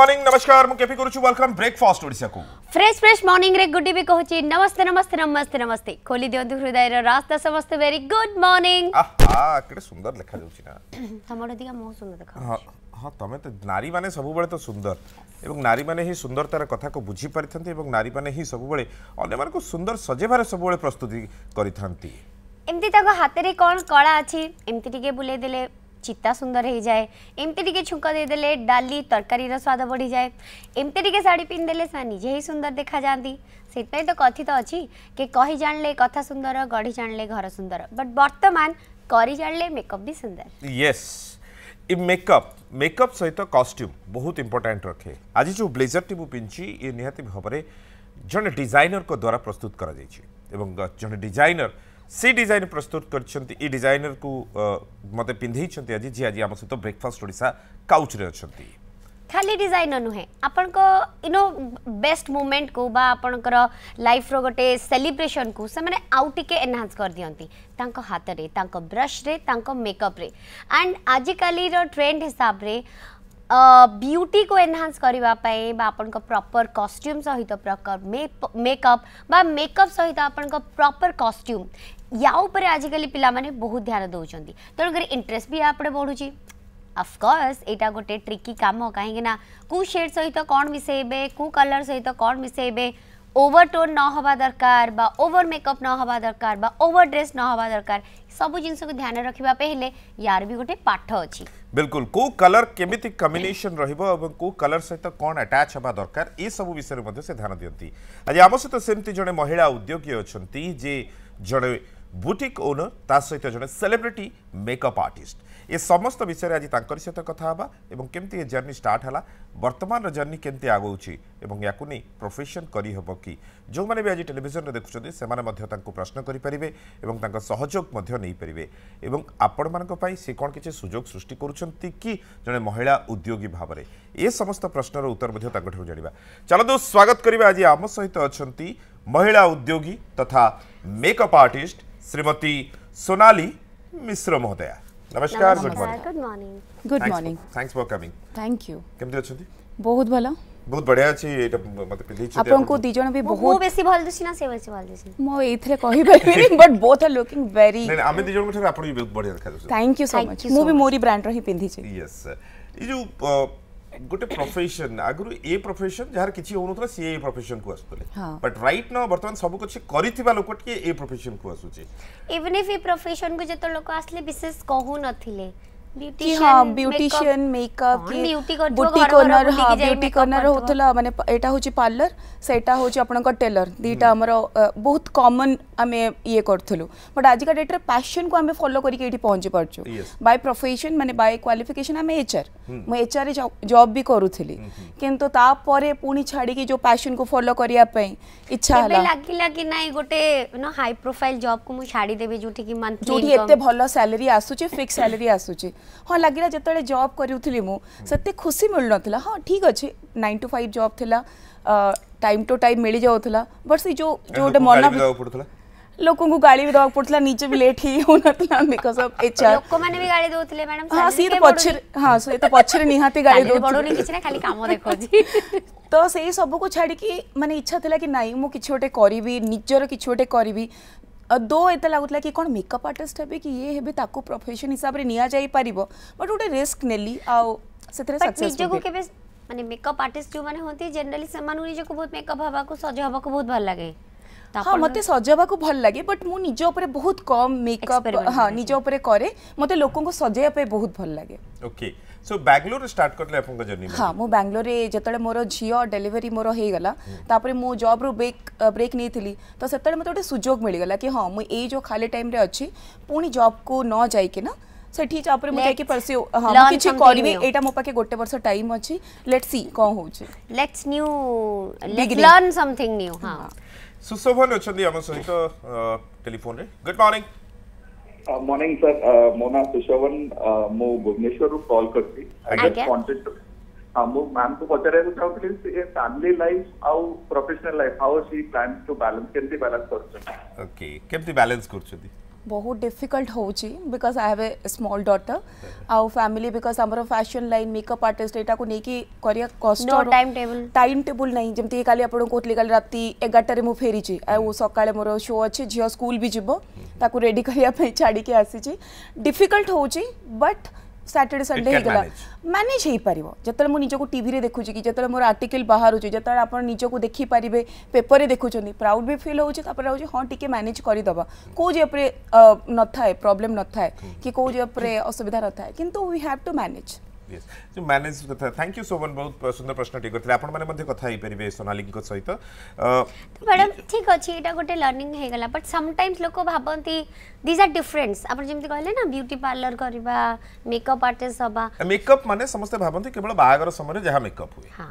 Morning नमस्कार मु केपी करूछु वेलकम ब्रेकफास्ट ओडिसा को फ्रेश फ्रेश मॉर्निंग रे गुड्डी भी कहूची नमस्ते नमस्ते नमस्ते नमस्ते खोली दियंतु हृदय रो रास्ता समस्त वेरी गुड मॉर्निंग आहा केडे सुंदर लेखा जाउची ना हमर दिगा मोह तो सुंदर देखा हां हां तमे तो नारी माने सब बेले तो सुंदर एवं नारी माने ही सुंदरतार कथा को बुझी पारिथंती एवं नारी माने ही सब बेले अन्य मान को सुंदर सजेबार सब बेले प्रस्तुति करिथंती एमती तक हाते रे कोन कला अछि एमती टिके बुले देले चिता सुंदर हो जाए एमती टी छुंका देदे डाली तरकारी स्वाद बढ़ी जाए एमती टी शाढ़ी पिंधे से निजे ही सुंदर देखा जाती से तो कथित तो अच्छी कि कही जाणले कथा सुंदर गढ़ी जाणले घर सुंदर बट बर्तमान कर जाणले मेकअप भी सुंदर ये मेकअप मेकअप सहित कस्ट्यूम बहुत इंपोर्टाट रखे आज जो ब्लेजर टी मुझे ये निहती भाव में जन डिजाइनर द्वारा प्रस्तुत कर जन डिजाइनर सी डिजाइन प्रस्तुत करछन्ति डिजाइनर को मते पिंधे आज जी आज हम सहित ब्रेकफास्ट ओडिसा काउच रे खाली डिजाइनर नुहे आपण को यू नो बेस्ट मोमेंट को बा आपण कर लाइफ रो गोटे सेलिब्रेशन को से माने आउ टिके एनहांस कर दियंती तांक हाथ रे तांक ब्रश रे तांक मेकअप रे एंड आज काली रो ट्रेंड हिसाब रे ब्यूटी को एनहांस करने आपण प्रपर कस्ट्यूम सहित प्रकर मेकअप बा मेकअप सहित आपण प्रपर कस्ट्यूम या ଉପରେ पे बहुत ध्यान ଧ୍ୟାନ ଦେଉଛନ୍ତି ତେଣୁକରି ଇଣ୍ଟରେଷ୍ଟ ବି ୟା ଉପରେ ବଢ଼ୁଛି ଅଫକୋର୍ସ ଏଇଟା ଗୋଟେ ଟ୍ରିକି କାମ କାହିଁକିନା କେଉଁ ସେଡ଼୍ ସହିତ କ'ଣ ମିଶାଇବେ କେଉଁ କଲର୍ ओवरटोन नहवा दरकार ओवर मेकअप नहवा दरकार ओवर ड्रेस नहवा दरकार सब जिन ध्यान रखा यार भी गोटे पाठ अच्छी बिल्कुल को कलर केमी कम्बिनेशन एवं को कलर सहित कौन आटाच हाँ दरकार ये सब विषय में ध्यान दिखती आज आम सहित सेमती जो महिला उद्योगी अच्छा जे जड़े বুটিক ওনর তা সহিত জন সেলিব্রিটি মেকআপ আর্টিস্ট এ সমস্ত বিষয়ে আজ তাঁর সহ কথা হওয়া এবং কেমতি এ জর্নি স্টার্ট হল বর্তমান জর্নি কেমতি আগুছি এবং ইয়াকু নেই প্রফেসন করি হব কি যে আজ টেলিভিশনরে দেখুছেন সে প্রশ্ন করে পারে এবং তাঁর সহযোগ নেইপারে এবং আপনার সে কোণ কিছু সুযোগ সৃষ্টি করছেন কি জন মহিলা উদ্যোগী ভাবে এ সমস্ত প্রশ্নর উত্তর তাঁর জাঁয়া চলতু স্বাগত করা আজ আম সহ অনেক মহিলা উদ্যোগী তথা মেকআপ আর্টিস্ট श्रीमती सोनाली मिश्र महोदया नमस्कार good morning good morning good morning thanks for coming thank you केमती अछंती बहुत भला बहुत बढ़िया अछि एटा मते पिलिछ आपन को दिजन भी बहुत बेसी भल दिस ना से बेसी भल दिसि मो एथरे कहि परबेनी but both are looking very नै आमे दिजन को ठा आपन भी बहुत बढ़िया देखा थैंक यू सो मच मो भी मोरी ब्रांड रही पिंधी छी यस ई जो ଗୋଟେ ପ୍ରଫେସନ୍ ଆଗରୁ ଏ ପ୍ରଫେସନ୍ ଯାହାର କିଛି ହେଉନଥିଲା ସିଏ ଏ ପ୍ରଫେସନ୍କୁ ଆସୁଥିଲେ ବଟ୍ ରାଇଟ୍ ନ ବର୍ତ୍ତମାନ ସବୁ କିଛି କରିଥିବା ଲୋକ ଟିକେ ଏ ପ୍ରଫେସନ୍କୁ ଆସୁଛି ଇଭେନ୍ ଇଫ୍ ଏ ପ୍ରଫେସନ୍କୁ ଯେତେ ଲୋକ ଆସିଲେ ବିଶେଷ କହୁନଥିଲେ हाँ मेकअप ब्यूटी कर्नर हाँ ब्यूटी कर्नर होता मानते यहाँ हूँ पार्लर सेटा टेलर दुईटा आमर बहुत कमन आम ये करूँ बट आज का डेट्रे पैशन को आम फलो करके पहुँची पार्चु बै प्रफेसन मैंने बै क्वाफिकेसन आम एच मुझे एच जब भी करूँ कितु पुणी छाड़ी जो पैशन को फलो करने इच्छा लगे भल सैलरी आसूची फिक्स सैलरी आसूची ହଁ ଲାଗିଲା ଯେତେବେଳେ ଜବ୍ କରୁଥିଲି ମୁଁ ସେତେ ଖୁସି ମିଳୁନଥିଲା ହଁ ଠିକ୍ ଅଛି ନାଇନ୍ ଟୁ ଫାଇଭ୍ ଜବ୍ ଥିଲା ଟାଇମ୍ ଟୁ ଟାଇମ୍ ମିଳିଯାଉଥିଲା ବଟ୍ ସେ ଯେଉଁ ଯେଉଁ ଗୋଟେ ମନ ଲୋକଙ୍କୁ ଗାଳି ବି ଦେବାକୁ ପଡ଼ୁଥିଲା ନିଜେ ବି ଲେଟ୍ ହେଇଯାଉନଥିଲା ବିକଜ ଅଫ୍ ଏଚ୍ଆର୍ ଲୋକମାନେ ବି ଗାଳି ଦେଉଥିଲେ ମ୍ୟାଡମ୍ ହଁ ସିଏ ତ ପଛରେ ହଁ ସିଏ ତ ପଛରେ ନିହାତି ଗାଳି ଦେଉଥିଲେ କିଛି ନା ଖାଲି କାମ ଦେଖଉଛି ତ ସେଇ ସବୁକୁ ଛାଡ଼ିକି ମାନେ ଇଚ୍ଛା ଥିଲା କି ନାଇଁ ମୁଁ କିଛି ଗୋଟେ କରିବି ନିଜର କିଛି ଗୋଟେ କରିବି दो एत लगुला कि कौन मेकअप आर्टिस्ट हे कि ये हे ताको प्रोफेशन हिसाब से निपर बट गोटे रिस्क नेली आउ से माने मेकअप आर्टिस्ट जो माने होती जनरली सेमानु निजे को बहुत मेकअप हवा को सज हवा को बहुत भल लागे तो हाँ मत सजेवा भल लगे बट मु निज उपर बहुत कम मेकअप हाँ निज उपर करे मते लोक को सजेवा बहुत भल लगे okay okay. So Bangalore start करले आपन का जर्नी हां मो बैंगलोर रे जतले मोर झियो डिलीवरी मोर हे गला तापर मो जॉब रो ब्रेक ब्रेक नी थिली तो सेतले मते ओटे सुजोग मिलि गला कि हां मो ए जो खाली टाइम रे अछि पुनी जॉब को न जाय के ना ସେଠି के परसे हां मो किछ करबी एटा मो ଏଇଟା गोटे वर्ष टाइम अछि लेट्स सी को ସି କ'ଣ let's new let's learn something new हां सुशोभन अछि अच्छा, हम सहित टेलीफोन रे गुड मॉर्निंग मॉर्निंग सर मोना सुशोवन ମୁଁ ଭୁବନେଶ୍ୱରରୁ କଲ୍ କରିଛି ହଁ ମୁଁ ମ୍ୟାମ୍କୁ ପଚାରିବାକୁ ଚାହୁଁଥିଲି ସେ ଫ୍ୟାମିଲି ଲାଇଫ୍ ଆଉ professional life how she plans to balance କେମିତି ବାଲାନ୍ସ କରୁଛନ୍ତି ଓକେ କେମିତି ବାଲାନ୍ସ କରୁଛନ୍ତି बहुत डिफिकल्ट होची because I have a small daughter आउ फैमिली बिकॉज़ हमरो फैशन लाइन मेकअप आर्टिस्ट एटा को नेकी करिया टाइम टेबुल टाइम टेबल नहीं जमती ए खाली आपण कोतली खाली फेरी छी आ ओ मोर शो अछि झील स्कूल भी जिबो रेडी करिया पे छाडी के डिफिकल्ट होची बट सैटरडे संडे होगा मैनेज हो पार जिते मुझको टी देखुची कि जो मोर आर्टिकल बाहर जो आप निजक देखिपारे पेपर देखुं प्राउड भी फिल हो हूँ हाँ टी मैनेज करदेव कौ जब न था प्रोब्लेम न था कि कौ जब असुविधा न था कि we have to manage yes to manage katha thank you sovan bahut sundar prashna ti karthile apan mane madhe katha hi paribe sonali ko sahita madam thik achi eta gote learning he gala but sometimes loko bhabanti these are difference apan jemti kahile na beauty parlor kariba makeup artist haba makeup mane samaste bhabanti kebal bahagara samare jaha makeup hue ha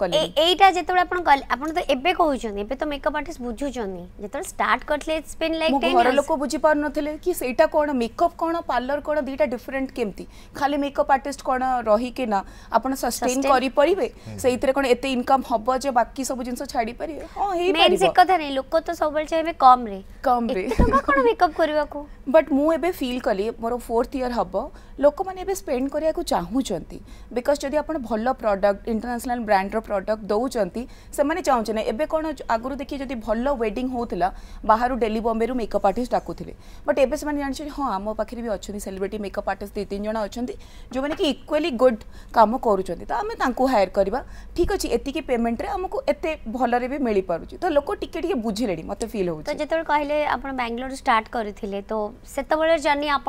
କଲେ ଏଇଟା ଯେତେବେଳେ ଆପଣ ଆପଣ ତ ଏବେ କହୁଛନ୍ତି ଏବେ ତ ମେକଅପ୍ ଆର୍ଟିଷ୍ଟ ବୁଝୁଛନ୍ତି ଯେତେବେଳେ ଷ୍ଟାର୍ଟ କରିଥିଲେ ଇଟ୍ସ ବିନ୍ ଲାଇକ୍ 10 ଘର ଲୋକ ବୁଝି ପାରୁ ନଥିଲେ କି ସେଇଟା କ'ଣ ମେକଅପ୍ କ'ଣ ପାର୍ଲର କ'ଣ ଦୁଇଟା ଡିଫରେଣ୍ଟ କେମିତି ଖାଲି ମେକଅପ୍ ଆର୍ଟିଷ୍ଟ କ'ଣ ରହିକି ନା ଆପଣ ସଷ୍ଟେନ୍ କରିପାରିବେ ସେଇଥିରେ କ'ଣ ଏତେ ଇନକମ୍ ହବ ଯେ ବାକି ସବୁ ଜିନିଷ ଛାଡ଼ି ପାରିବେ ହଁ ହେଇପାରିବ ସେ କଥା ନାହିଁ ଲୋକ ତ ସବୁବେଳେ ଚାହିଁବେ କମରେ କମରେ କ'ଣ ମେକଅପ୍ କରିବାକୁ ବଟ୍ ମୁଁ ଏବେ ଫିଲ୍ କଲି ମୋର ଫୋର୍ଥ ଇୟର୍ ହବ ଲୋକମାନେ ଏବେ ସ୍ପେଣ୍ଡ କରିବାକୁ ଚାହୁଁଛନ୍ତି ବିକଜ୍ ଯଦି ଆପଣ ଭଲ ପ୍ରଡକ୍ଟ ଇଣ୍ଟରନ୍ୟାସନାଲ୍ ବ୍ରାଣ୍ଡର प्रडक्ट दौरान चाहूँ एवं कौन आगु देखिए भल व्वेडिंग होता बाहर डेली बम्बे मेकअप आर्टिस्ट डाकुते बट एवे से जानते हाँ आम पाखे भी अच्छे सेलिब्रिट मेकअप आर्टिस्ट दु तीन जन अच्छा जो मैंने कि इक्वाली गुड कम करुँच हायर करवा ठीक अच्छे एति की पेमेंट में आमको एत भल मिल पारे तो लोक टी बुझे मत फिल हो जो कहेंगे बांग्लोर स्टार्ट करते तो से जर्नी आप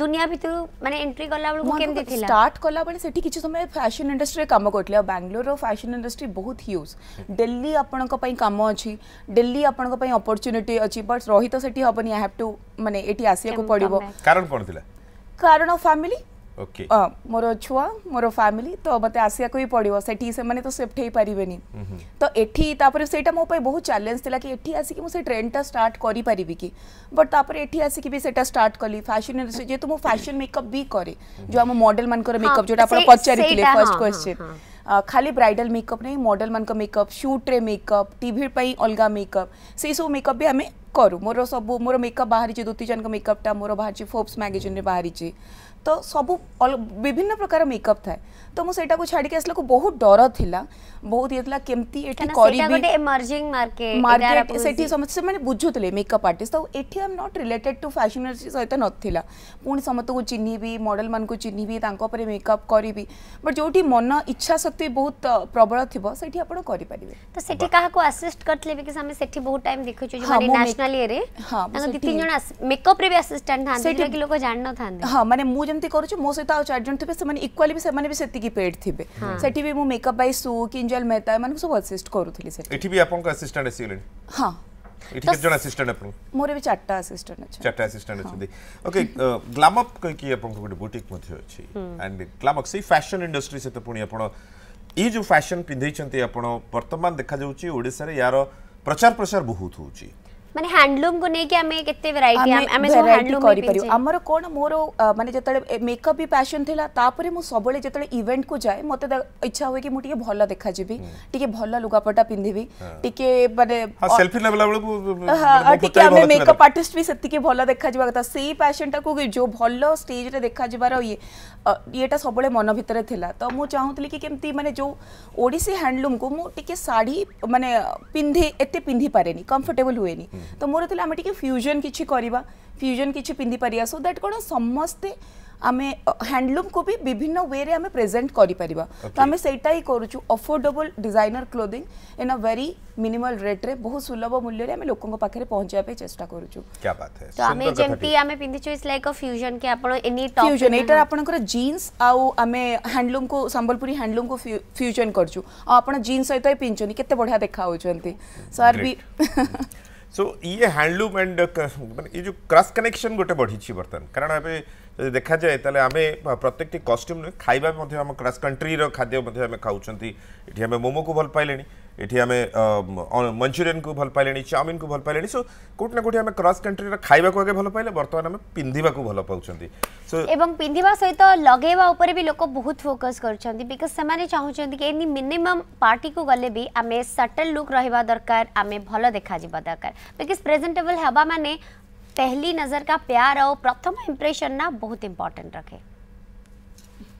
দুনিয়া ভিতর মানে এন্ট্রি কলা বেলকু কেমতি থিলা স্টার্ট কলা বেলে সেটি কিছু সময় ফ্যাশন ইন্ডস্ট্রি কাম করতলে আর ব্যাঙ্গালোর ফ্যাশন ইন্ডস্ট্রি বহুত হিউজ দিল্লি আপনার পাই কাম অছি দিল্লি আপনার পাই অপরচুনিটি অছি বাট রহি তো সেটি হবনি আই হ্যাভ টু মানে এটি আসিয়াকু পড়িব কারণ কোন থিলা কারণ ফ্যামিলি ओके okay. मोर छुआ मोर फैमिली तो मत आसाक ही पड़ो से तो सिफ्ट हो पारे तो ये से बहुत चैलेंज था कि आसिक ट्रेनटा स्टार्ट करी कि बटे ये आसिक भी सेटा स्टार्ट कली फैशन इंडस्ट्री जेहतु मुझ फैशन मेकअप भी कै हम्म। जो आम मडेल मान मेकअप जो आप पचारे फर्स्ट क्वेश्चन खाली ब्राइडल मेकअप नहीं मडेल मान मेकअप सुट्रे मेकअप टी अलग मेकअप से सब मेकअप भी आम करूँ मोर सब मोर मेकअप बाहरी दुती जन मेकअपटा मोर बाहर फोर्ब्स मैगजिन बाहरी तो सब विभिन्न प्रकार मेकअप था तो मुझे छाड़ी आस बहुत डर थी बहुत ये था मैंने बुझुते मेकअप आर्टिस्ट तो ये आम नट रिलेटेड टू फैशन सहित नाला पुणी समस्त को चिन्ह मडेल मान को चिन्ह मेकअप करी बट जो मन इच्छा शक्ति बहुत प्रबल थी आपको करेंगे तो professional ere ha ती तीन जना मेकअप रे भी असिस्टेंट थांते जो कि लोग जान न थांते हां माने मु जेमति करू मो सहित आ चार जन थिबे से माने इक्वली भी से माने भी सेति की पेड थिबे सेठी भी मु मेकअप बाय सू किंजल मेहता माने सब असिस्ट करूथली सेठी एठी भी आपन असिस्टेंट आसी हां ଏଠି କେତେ ଜଣ ଆସିଷ୍ଟାଣ୍ଟ ଆପଣ ମୋର ଏବେ ଚାରିଟା ଆସିଷ୍ଟାଣ୍ଟ ଅଛି ଚାରିଟା ଆସିଷ୍ଟାଣ୍ଟ ଅଛନ୍ତି ଓକେ ଗ୍ଲାମଅପ୍ କହିକି ଆପଣଙ୍କ ଗୋଟେ ବୁଟିକ୍ ମଧ୍ୟ ଅଛି ଆଣ୍ଡ ଗ୍ଲାମଅପ୍ ସେଇ ଫ୍ୟାଶନ୍ ଇଣ୍ଡଷ୍ଟ୍ରି ସହିତ ପୁଣି ଆପଣ ଏଇ ଯେଉଁ ଫ୍ୟାଶନ୍ ପିନ୍ଧେଇଛନ୍ତି ଆପଣ ବର୍ତ୍ତମାନ ଦେଖାଯାଉଛି ଓଡ଼ିଶାରେ ୟାର ପ୍ରଚାର ପ୍ରସାର ବହୁତ ହେଉଛି माने हैंडलूम को नहीं हमें कितने वैरायटी हम हमें सब हैंडलूम कर पियो हमर कोन मोर माने जतले मेकअप भी पैशन थिला तापर मु सबले जतले इवेंट को जाए मते इच्छा होए कि मु टिके भल्ला देखा जेबी हम्म। टिके भल्ला लुगापटा पिंधेबी हाँ। टिके माने सेल्फी लेवल बळ को टिके हमें मेकअप आर्टिस्ट भी सत्ती के भल्ला देखा जेबा ता सेही पैशन टा को जो भल्लो स्टेज रे देखा जेबार ये येटा सबले मन भितरे थिला तो मु चाहुतली कि केमती माने जो ओडिसी हैंडलूम को मु टिके साड़ी माने पिंधे एते पिंधी पारेनी कंफर्टेबल हुएनी हम्म। तो मोर थी आम फ्यूजन किसी फ्यूजन किसी पिंधिपर सो दैट कौन समस्ते आम हैंडलूम को भी विभिन्न वे रे आम प्रेजेट करें तो आम से ही करूँ designer clothing in a very minimal rate रे बहुत सुलभ मूल्य रे आम पाखे पहुंचा चेस्टा कर जीन्स आम हैंडलूम को सम्बलपुरी हैंडलूम को फ्यूजन कर जीन्स सहित पिंधन के बढ़िया देखा सर भी सो ये हैंडलूम uh, मतलब एंड ये जो क्रस कनेक्शन गोटे बढ़ी बर्तमान कारण अभी देखा जाए तो आम प्रत्येक कस्ट्यूम खाइबा क्रस कंट्री खाद्य खाऊँगी ये मोमो को भल पाइले ये आम मंचुरीयन को भल पाइले चाउमिन को भल पाइले सो कौटना कौटी क्रस कंट्री खावाक आगे भल पाइले बर्तमान आम पिंधा भल पाँच पिंधा सहित लगे भी लोक बहुत फोकस करमिमम पार्टी को गले भी आम सटल लुक रहा दरकार आम भल देखा दरकार बिकज प्रेजेटेबल हवा मानने पहली नजर का प्यार और प्रथम इम्प्रेशन ना बहुत इम्पोर्टेंट रखे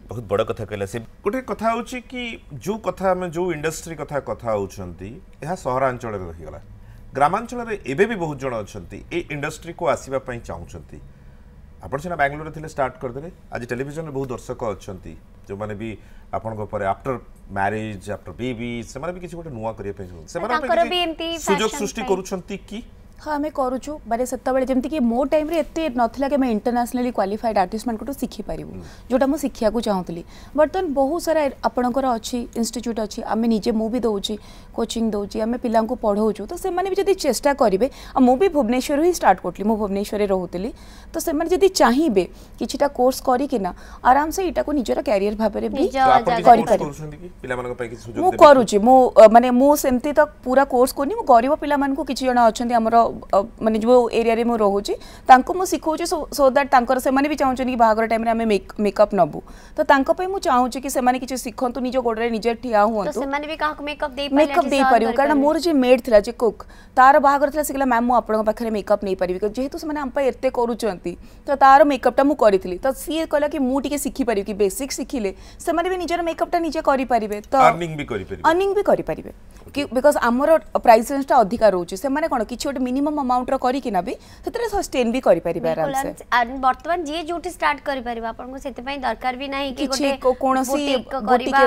बहुत बड़ कथा कहला से गोटे कथा हूँ कि जो कथा जो इंडस्ट्री कथा कथा होती सहरांचल रहीगला ग्रामांचल एवं भी बहुत जन अच्छा ये इंडस्ट्री को आसपापी चाहते आप बांगलोर थे स्टार्ट करदे आज टेलीजन बहुत दर्शक अच्छा जो मैंने भी आपण आफ्टर म्यारेज आफ्टर बेबी से भी किसी गोटे नुआ करने सुजोग सृष्टि करुँच कि हाँ आम करूँ मैंने से जमीक मो टाइम एत ना कि इंटरनेसनाली क्वाफाइड आर्टिस्ट मैं शिखिपरू जोटा मुझे शिखा को चाहूली बर्तमान बहुत सारा आपण अच्छी इनट्यूट अच्छी आम निजे मुझे दौर कोचिंग दौर आम पिला पढ़ाऊ तो से चेस्टा करेंगे मुँह भी भुवनेश्वर ही स्टार्ट करी मुझ भुवनेश्वर रोली तो से चाहिए किसी कोर्स करना आराम से यहाँ को निजर क्यारिययर भाव मुझे मानते मुझे तो पूरा कोर्स करनी गरीब पिला किसी जन अच्छा मानते जो एरिया मुझे रोचे मुझे शिखाऊँ सो दैट से चाहूँ कि बाहर टाइम मेक मेकअप नबू तो मुझे चाहूँ कि किसी निज गोड़े निजे ठिया हूँ मेकअप दे पार कहना मोर जी मेड था जी कुक तार बाहर था सी कहला मैम मुझे मेकअप नहीं पारि जेहतु से एत कर तो तार मेकअपटा मुझे तो सी कहला कि मुझे शिखिपर कि बेसिक शिखिले से निजर मेकअपटा निजे तो अर्निंग भी करेंगे बिकज आम प्राइस रेंजटा अधिक रोचे से कौन कि मिनिमम अमाउंट रो करी कि ना भी सेतरे सस्टेन भी करी परिबा आराम से वर्तमान जे जोटी स्टार्ट करी परिबा आपन को सेते पई दरकार भी नाही कि गोटे कोनोसी गोटिके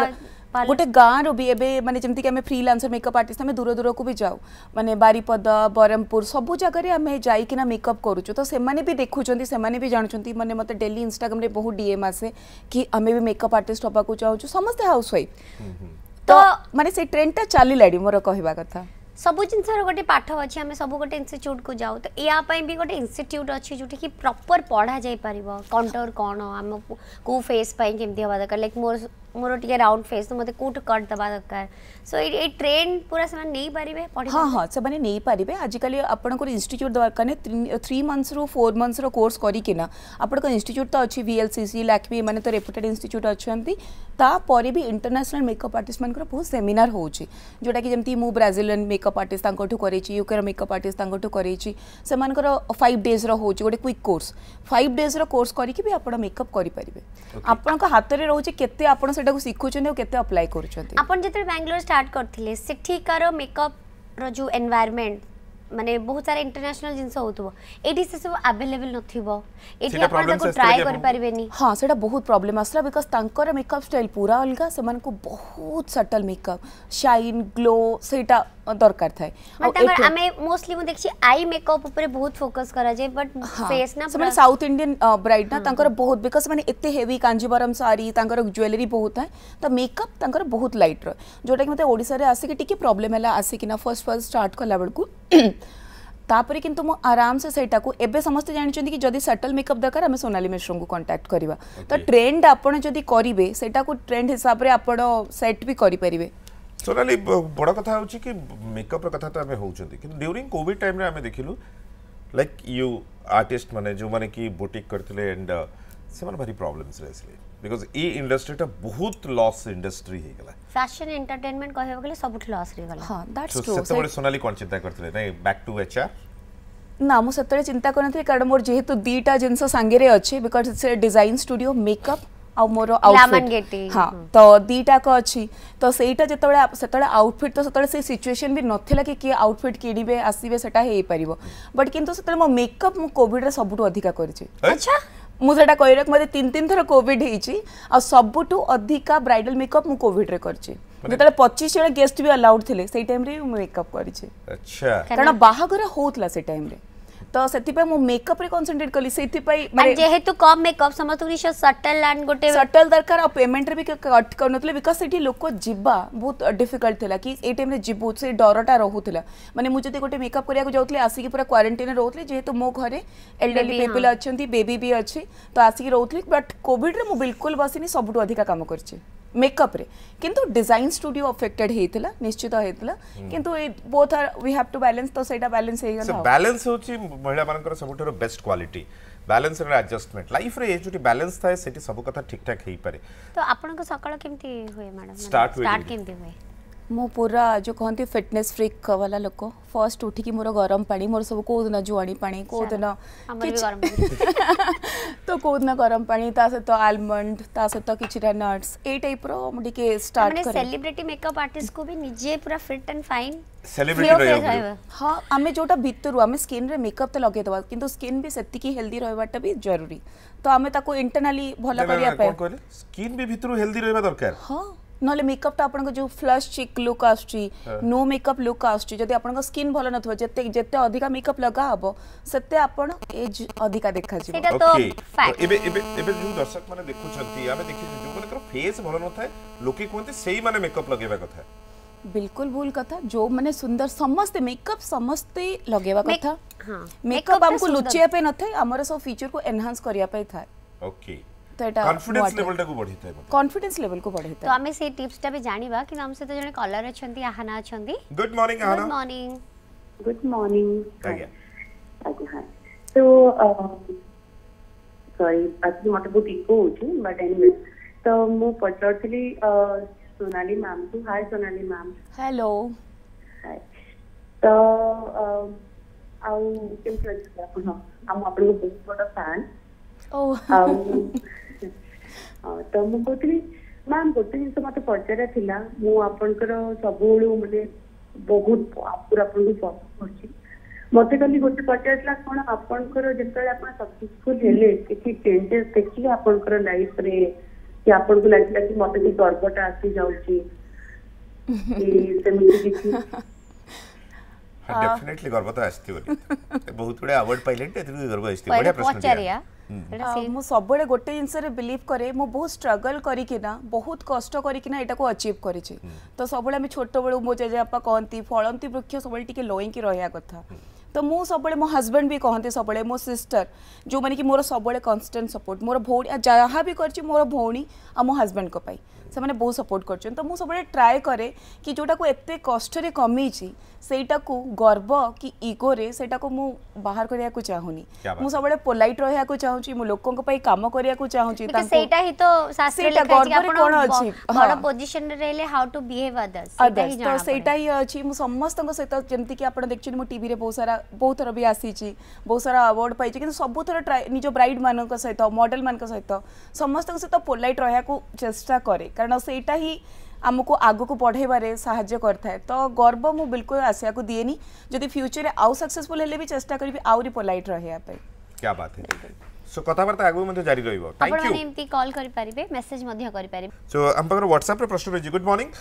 गोटे गाँव भी एवं मानते जमीक आम फ्रिलांसर मेकअप आर्टिस्ट आम दूर दूर को भी जाऊ मैंने बारीपद ब्रह्मपुर सबू जगह आम जाकना मेकअप करुचु तो से भी देखुं से भी जानते मैंने मत डेली इंस्टाग्राम में बहुत डीएम आसे कि आम भी मेकअप आर्टिस्ट हवाक चाहूँ समस्ते हाउस वाइफ तो मानते से ट्रेंडटा चल मोर कह कथा সবুজ ইনসার গটি পাঠ আছে আমি সব গটি ইনস্টিটিউট কো যাও তো ইয়া পাই গটি ইনস্টিটিউট আছে যেটা কি প্রপার পড়া যায় পারিব কন্ট্রোর কোন আম কো কো ফেস পাই কেমতি হওয়া দরকার লাইক মোর मोर टे राउंड फेस तो मत कौट कट दबा दरकार सो ये ट्रेन पूरा से पारे हाँ हाँ से नहीं पारे आजिकल आपर इनट्यूट दरकार थ्री मंथस रू फोर मंथस रोर्स करना आपको इनट्यूट तो अच्छे भीएलसीसी लाखमी मैंने तो रेपुटेड इनट्यूट अच्छा तापर भी इंटरनेसनाल मेकअप आर्टिस्ट मानक बहुत सेमिनार होटा कि जमी मुझ ब्राजिल मेकअप आर्टिस्ट करेगी युके मेकअप आर्टिस्ट कर फाइव डेज्र हो गए quick course five days course करके आप मेकअप करेंगे आपत रोचे के সেটাকে শিখুছেন আর কেতে আপ্লাই করছেন আপন যেতে ব্যাঙ্গালোর স্টার্ট করছিলে সেঠিকার মেকআপ র যে এনवायरमेंट মানে বহুত সারা ইন্টারন্যাশনাল জিনিস হউতবো এটি সে সব अवेलेबल নথিব এটি আপন তাকে ট্রাই করি পারিবেনি হ্যাঁ সেটা বহুত প্রবলেম আসলা বিকজ তাঙ্কর মেকআপ স্টাইল পুরা অলগা সেমানকু বহুত সটল মেকআপ শাইন গ্লো সেটা दरकार थाए आई मेकअप बहुत फोकस करा जाय बट फेस ना से साउथ इंडियन ब्राइड ना हाँ। तांकर बहुत बिकॉज़ माने एते हेवी कांजीवरम साड़ी तांकर ज्वेलरी बहुत थाए तो मेकअप तांकर बहुत लाइट रो जोटा कि मते मतलब ओडिसा रे आसी के टिके प्रॉब्लम हला आसी कि ना फर्स्ट फर्स्ट स्टार्ट कर लबड़ को तापर किंतु मु आराम से सेटा को एबे समस्त जानि छथि कि जदी सटल मेकअप दरकार हमें सोनाली मिश्र को कांटेक्ट करबा तो ट्रेंड आपण जदी करिवे सेटा को ट्रेंड हिसाब रे आपण सेट भी करि परिवे सोनाली बड़ कथा हूँ कि मेकअप कथा तो आम होती ड्यूरी कॉविड टाइम आम देख लु लाइक यू आर्टिस्ट मैंने जो मैंने कि बुटिक करते एंड से भारी प्रॉब्लम्स बिकज ये इंडस्ट्री टा बहुत लॉस इंडस्ट्री हो गला फैशन एंटरटेनमेंट कहबे गले सब लॉस रे गला हां दैट्स ट्रू सो सेतले सोनाली कोन चिंता करथले नै बैक टू एचआर ना मु सेतले चिंता करनथि कारण मोर जेहेतु दीटा जिंस संगे रे अछि बिकज से डिजाइन स्टूडियो मेकअप ଆଉ ମୋର ହଁ ତ ଦିଟାକ ଅଛି ତ ସେଇଟା ଯେତେବେଳେ ସେତେବେଳେ ଆଉଟଫିଟ୍ ତ ସେତେବେଳେ ସେ ସିଚୁଏସନ୍ ବି ନଥିଲା କି କିଏ ଆଉଟଫିଟ୍ କିଣିବେ ଆସିବେ ସେଟା ହେଇପାରିବ ବଟ୍ କିନ୍ତୁ ସେତେବେଳେ ମୋ ମେକଅପ୍ ମୁଁ କୋଭିଡ଼୍ରେ ସବୁଠୁ ଅଧିକା କରିଛି ଆଚ୍ଛା ମୁଁ ସେଇଟା କହିଲେ ମୋତେ ତିନି ତିନି ଥର କୋଭିଡ୍ ହେଇଛି ଆଉ ସବୁଠୁ ଅଧିକା ବ୍ରାଇଡାଲ ମେକଅପ୍ ମୁଁ କୋଭିଡ୍ରେ କରିଛି ଯେତେବେଳେ ପଚିଶ ଜଣ ଗେଷ୍ଟ ବି ଆଲାଉଡ୍ ଥିଲେ ସେଇ ଟାଇମ୍ରେ ମୁଁ ମେକଅପ୍ କରିଛି କାରଣ ବାହାଘର ହଉଥିଲା ସେ ଟାଇମ୍ରେ ତ ସେଥିପାଇଁ ମୁଁ ମେକଅପ୍ ରେ କନସେଣ୍ଟ୍ରେଟ୍ କଲି ସେଥିପାଇଁ ମାନେ ଯେହେତୁ କମ୍ ମେକଅପ୍ ସମସ୍ତଙ୍କୁ ନିଶ୍ଚୟ ସଟଲ୍ ଆଣ୍ଡ ଗୋଟେ ସଟଲ୍ ଦରକାର ଆଉ ପେମେଣ୍ଟ ରେ ବି କଟ୍ କରୁନଥିଲେ ବିକଜ ସେଠି ଲୋକ ଯିବା ବହୁତ ଡିଫିକଲ୍ଟ ଥିଲା କି ଏଇ ଟାଇମ୍ରେ ଯିବୁ ସେ ଡରଟା ରହୁଥିଲା ମାନେ ମୁଁ ଯଦି ଗୋଟେ ମେକଅପ୍ କରିବାକୁ ଯାଉଥିଲି ଆସିକି ପୁରା କ୍ୱାରେଣ୍ଟାଇନ୍ରେ ରହୁଥିଲି ଯେହେତୁ ମୋ ଘରେ ଏଲ୍ଡର୍ଲି ପିପୁଲ୍ ଅଛନ୍ତି ବେବି ବି ଅଛି ତ ଆସିକି ରହୁଥିଲି ବଟ୍ କୋଭିଡ୍ରେ ମୁଁ ବିଲକୁଲ ବସିନି ସବୁଠୁ ଅଧିକା କାମ କରିଛି मेकअप्रे କିନ୍ତୁ ଡିଜାଇନ୍ ଷ୍ଟୁଡିଓ ଆଫେକ୍ଟେଡ୍ ହେଇଥିଲା ନିଶ୍ଚିତ ହେଇଥିଲା କିନ୍ତୁ both are we have to balance ତ ସେଇଟା ବାଲାନ୍ସ ହେଇଗଲା ବାଲାନ୍ସ ହେଉଛି ମହିଳାମାନଙ୍କର ସବୁଠାରୁ best quality balance and adjustment ଲାଇଫରେ ଏ ଯେଉଁଠି ବାଲାନ୍ସ ଥାଏ ସେଠି ସବୁ କଥା ଠିକ୍ ଠାକ୍ ହେଇପାରେ ତ ଆପଣଙ୍କ ସକାଳ କେମିତି ହୁଏ ମ୍ୟାଡ଼ାମ୍ ଷ୍ଟାର୍ଟ କେମିତି ହୁଏ ମୁଁ ପୁରା ଯେଉଁ କହନ୍ତି ଫିଟନେସ୍ ଫ୍ରିକ୍ ବାଲା ଲୋକ ଫର୍ଷ୍ଟ ଉଠିକି ମୋର ଗରମ ପାଣି ମୋର ସବୁ କେଉଁଦିନ ଜୁଆଣି ପାଣି କେଉଁଦିନ ତ କେଉଁଦିନ ଗରମ ପାଣି ତା ସହିତ ଆଲମଣ୍ଡ ତା ସହିତ କିଛିଟା ନଟ୍ସ ଏଇ ଟାଇପ୍ର ମୁଁ ଟିକେ ଷ୍ଟାର୍ଟ କରେ ସେଲିବ୍ରିଟି ମେକଅପ୍ ଆର୍ଟିଷ୍ଟକୁ ବି ନିଜେ ପୁରା ଫିଟ୍ ଆଣ୍ଡ ଫାଇନ୍ ହଁ ଆମେ ଯୋଉଟା ଭିତରୁ ଆମେ ସ୍କିନ୍ରେ ମେକଅପ୍ ତ ଲଗେଇଦେବା କିନ୍ତୁ ସ୍କିନ୍ ବି ସେତିକି ହେଲ୍ଦି ରହିବାଟା ବି ଜରୁରୀ ତ ଆମେ ତାକୁ ଇଣ୍ଟରନାଲି ଭଲ କରିବା ପାଇଁ ସ୍କିନ୍ ବି ଭିତରୁ ହେଲ୍ଦି ରହିବା ଦରକାର ହଁ নহলে মেকআপটা আপনার যে ফ্লশ চিক লুক আসছে নো মেকআপ লুক আসছে যদি আপনার স্কিন ভালো নথিব যেতে যেতে অধিকা মেকআপ লগা হব সেতে আপন এজ অধিকা দেখা যাবে সেটা তো ফ্যাক্ট এবে এবে এবে যে দর্শক মানে দেখুছন্তি আমি দেখিছি যে মানকর ফেস ভালো নথায় লোকে কোনতে সেই মানে মেকআপ লগাইবা কথা बिल्कुल भूल कथा जो मैंने सुंदर समस्ते मेकअप समस्ते लगेवा कथा मेकअप हमको लुचिया पे न थे हमर सब फीचर को एनहांस करिया पे था ओके okay. तो एटा कॉन्फिडेंस लेवल टाकू बढ़िता है कॉन्फिडेंस लेवल को बढ़िता है तो हमें से टिप्स टा भी जानिबा कि हम से तो जने कॉलर अछंती आहना अछंती good morning Aahana good morning good morning आज्ञा आज्ञा तो सॉरी आज मते बहुत इको हो होची बट एनीवे तो मु पचरथली सोनाली मैम को hi Sonali ma'am hello hi तो आ କେମିତି ଅଛି ଆପଣ ଆମ ଆପଣଙ୍କ ବହୁତ ବଡ଼ ଫ୍ୟାନ୍ ତ ମୁଁ କହୁଥିଲି ମ୍ୟାମ୍ ଗୋଟେ ଜିନିଷ ମୋତେ ପଚାରିବାର ଥିଲା ମୁଁ ଆପଣଙ୍କର ସବୁବେଳୁ ମାନେ ବହୁତ ଆଗରୁ ଆପଣଙ୍କୁ ଫଲୋ କରୁଛି ମୋତେ କାଲି ଗୋଟେ ପଚାରିଥିଲା କ'ଣ ଆପଣଙ୍କର ଯେତେବେଳେ ଆପଣ ସକ୍ସେସଫୁଲ ହେଲେ କିଛି ଚେଞ୍ଜେସ୍ ଦେଖିଲେ ଆପଣଙ୍କର ଲାଇଫରେ କି ଆପଣଙ୍କୁ ଲାଗିଲା କି ମୋତେ ବି ଗର୍ବଟା ଆସି ଯାଉଛି ସେମିତି କିଛି डेफिनेटली हाँ। गर्व तो आसी थी बहुत गुड़े अवार्ड पाइलेट एथि गर्व आसी थी प्रश्न किया हम्म। हाँ, मु सब गोटे जिन बिलिव करे मो बहुत स्ट्रगल करना बहुत कष्ट करना यहाँ को अचीव कर हम्म। तो सब छोट बलू मो जेजेपा कहते फलती वृक्ष सब लोईक रहा कथा हम्म। तो मुझे मो हजबैंड भी कहते सब मो सिटर जो मैंने कि मोर सब कन्स्टेंट सपोर्ट मोर भौणी जहाँ भी करो भौणी आ मो हजबैंड से बहुत सपोर्ट कर तो सब ट्राए कै कि जोटा को कष्ट कमी से गर्व कि ईगो से बाहर करने को चाहूनी मुझे सब पोलैट रहा चाहूँगी लोक कम करने चाहूँगी तो समस्त सहित जमीक आज देखिए बहुत सारा बहुत थर भी आसी बहुत सारा अवार्ड पाई कि सब थर निज ब्राइड मान सहित मडेल मान सहित समस्त सहित पोलैट रहा चेस्टा कैर କାରଣ ସେଇଟା ହିଁ ଆମକୁ ଆଗକୁ ବଢ଼େଇବାରେ ସାହାଯ୍ୟ କରିଥାଏ ତ ଗର୍ବ ମୁଁ ବିଲକୁଲ ଆସିବାକୁ ଦିଏନି ଯଦି ଫ୍ୟୁଚରରେ ଆଉ ସକ୍ସେସଫୁଲ ହେଲେ ବି ଚେଷ୍ଟା କରିବି ଆହୁରି ପୋଲାଇଟ୍ ରହିବା ପାଇଁ क्या बात है सो কথাবার্তা আগু মধ্যে জারি রইব থ্যাংক ইউ আপনি এমতি কল করি পারিবে মেসেজ মধ্যে করি পারিবে সো আম পাখর WhatsApp রে প্রশ্ন রইজি good morning